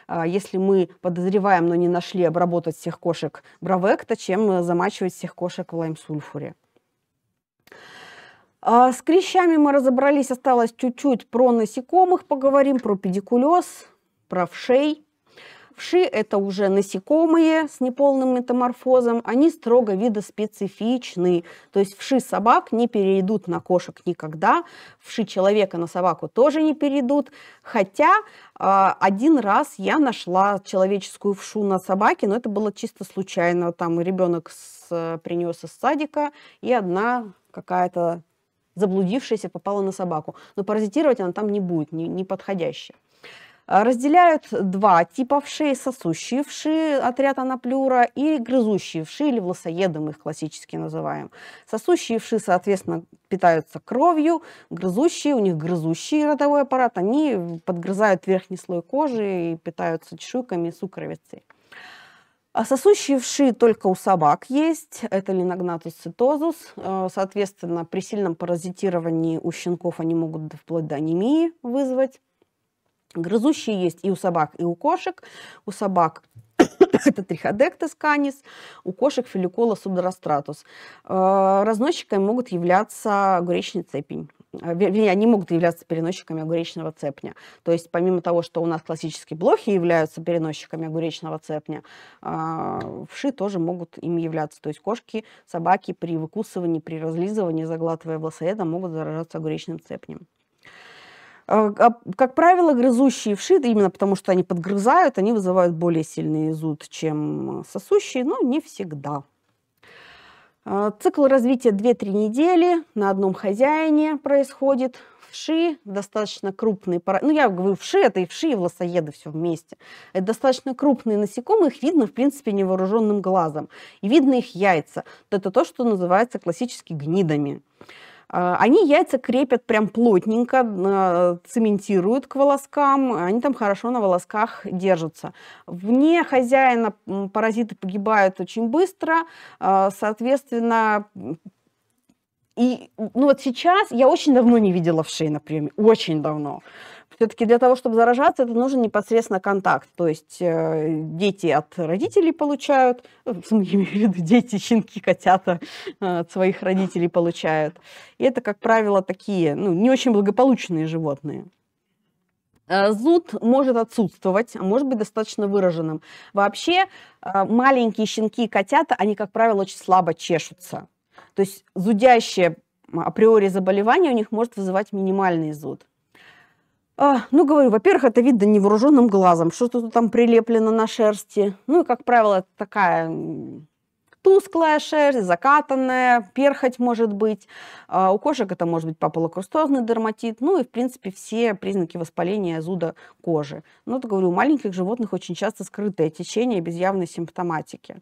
а, если мы подозреваем, но не нашли, обработать всех кошек бровекта, чем замачивать всех кошек в лаймсульфуре. А с клещами мы разобрались, осталось чуть-чуть про насекомых поговорим, про педикулез, про вшей. Вши – это уже насекомые с неполным метаморфозом, они строго видоспецифичны. То есть вши собак не перейдут на кошек никогда, вши человека на собаку тоже не перейдут. Хотя а, один раз я нашла человеческую вшу на собаке, но это было чисто случайно. Там ребенок принес из садика, и одна какая-то заблудившаяся попала на собаку. Но паразитировать она там не будет, не, не подходящая. А, разделяют два типа вшей, сосущие вши, отряд анаплюра, и грызущие вши, или власоеды мы их классически называем. Сосущие вши, соответственно, питаются кровью, грызущие, у них грызущий родовой аппарат, они подгрызают верхний слой кожи и питаются чешуйками и сукровицей. А сосущие вши только у собак есть, это линогнатус цитозус. Э, соответственно, при сильном паразитировании у щенков они могут вплоть до анемии вызвать. Грызущие есть и у собак, и у кошек. У собак это триходектес канис, у кошек филикола субдорастратус. Э, разносчиками могут являться гуречный цепень. А, вернее, они могут являться переносчиками огуречного цепня. То есть помимо того, что у нас классические блохи являются переносчиками огуречного цепня, а, вши тоже могут им являться. То есть кошки, собаки при выкусывании, при разлизывании, заглатывая волосоеда, могут заражаться огуречным цепнем. А, как правило, грызущие вши, именно потому что они подгрызают, они вызывают более сильный зуд, чем сосущие, но не всегда. А, цикл развития 2-3 недели на одном хозяине происходит. Вши достаточно крупные, ну я говорю вши, это и вши, и власоеды все вместе. Это достаточно крупные насекомые, их видно в принципе невооруженным глазом. И видно их яйца. Это то, что называется классически гнидами. А, они яйца крепят прям плотненько, а, цементируют к волоскам, они там хорошо на волосках держатся. Вне хозяина паразиты погибают очень быстро, а, соответственно, и ну вот сейчас я очень давно не видела вшей на приеме, очень давно. Все-таки для того, чтобы заражаться, это нужен непосредственно контакт. То есть э, дети от родителей получают, ну, в виду дети, щенки, котята э, от своих родителей получают. И это, как правило, такие ну, не очень благополучные животные. Э, зуд может отсутствовать, а может быть достаточно выраженным. Вообще э, маленькие щенки и котята, они, как правило, очень слабо чешутся. То есть зудящее априори заболевание у них может вызывать минимальный зуд. А, ну, говорю, во-первых, это видно невооруженным глазом, что-то там прилеплено на шерсти. Ну, и, как правило, это такая тусклая шерсть, закатанная, перхоть может быть. А у кошек это может быть папулокрустозный дерматит, ну и, в принципе, все признаки воспаления зуда кожи. Ну это, говорю, у маленьких животных очень часто скрытое течение без явной симптоматики.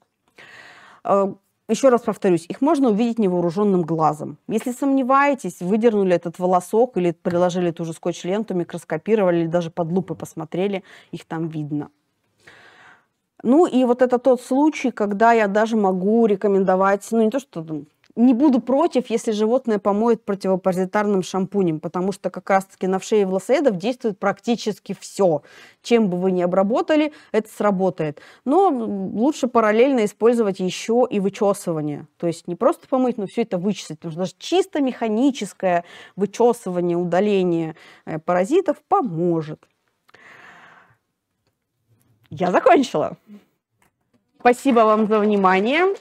А, еще раз повторюсь, их можно увидеть невооруженным глазом. Если сомневаетесь, выдернули этот волосок или приложили ту же скотч-ленту, микроскопировали или даже под лупы посмотрели, их там видно. Ну и вот это тот случай, когда я даже могу рекомендовать, ну не то что там, не буду против, если животное помоет противопаразитарным шампунем, потому что как раз-таки на вшее велосипедов действует практически все. Чем бы вы ни обработали, это сработает. Но лучше параллельно использовать еще и вычесывание. То есть не просто помыть, но все это вычесать. Потому что даже чисто механическое вычесывание, удаление э, паразитов поможет. Я закончила. Спасибо вам за внимание.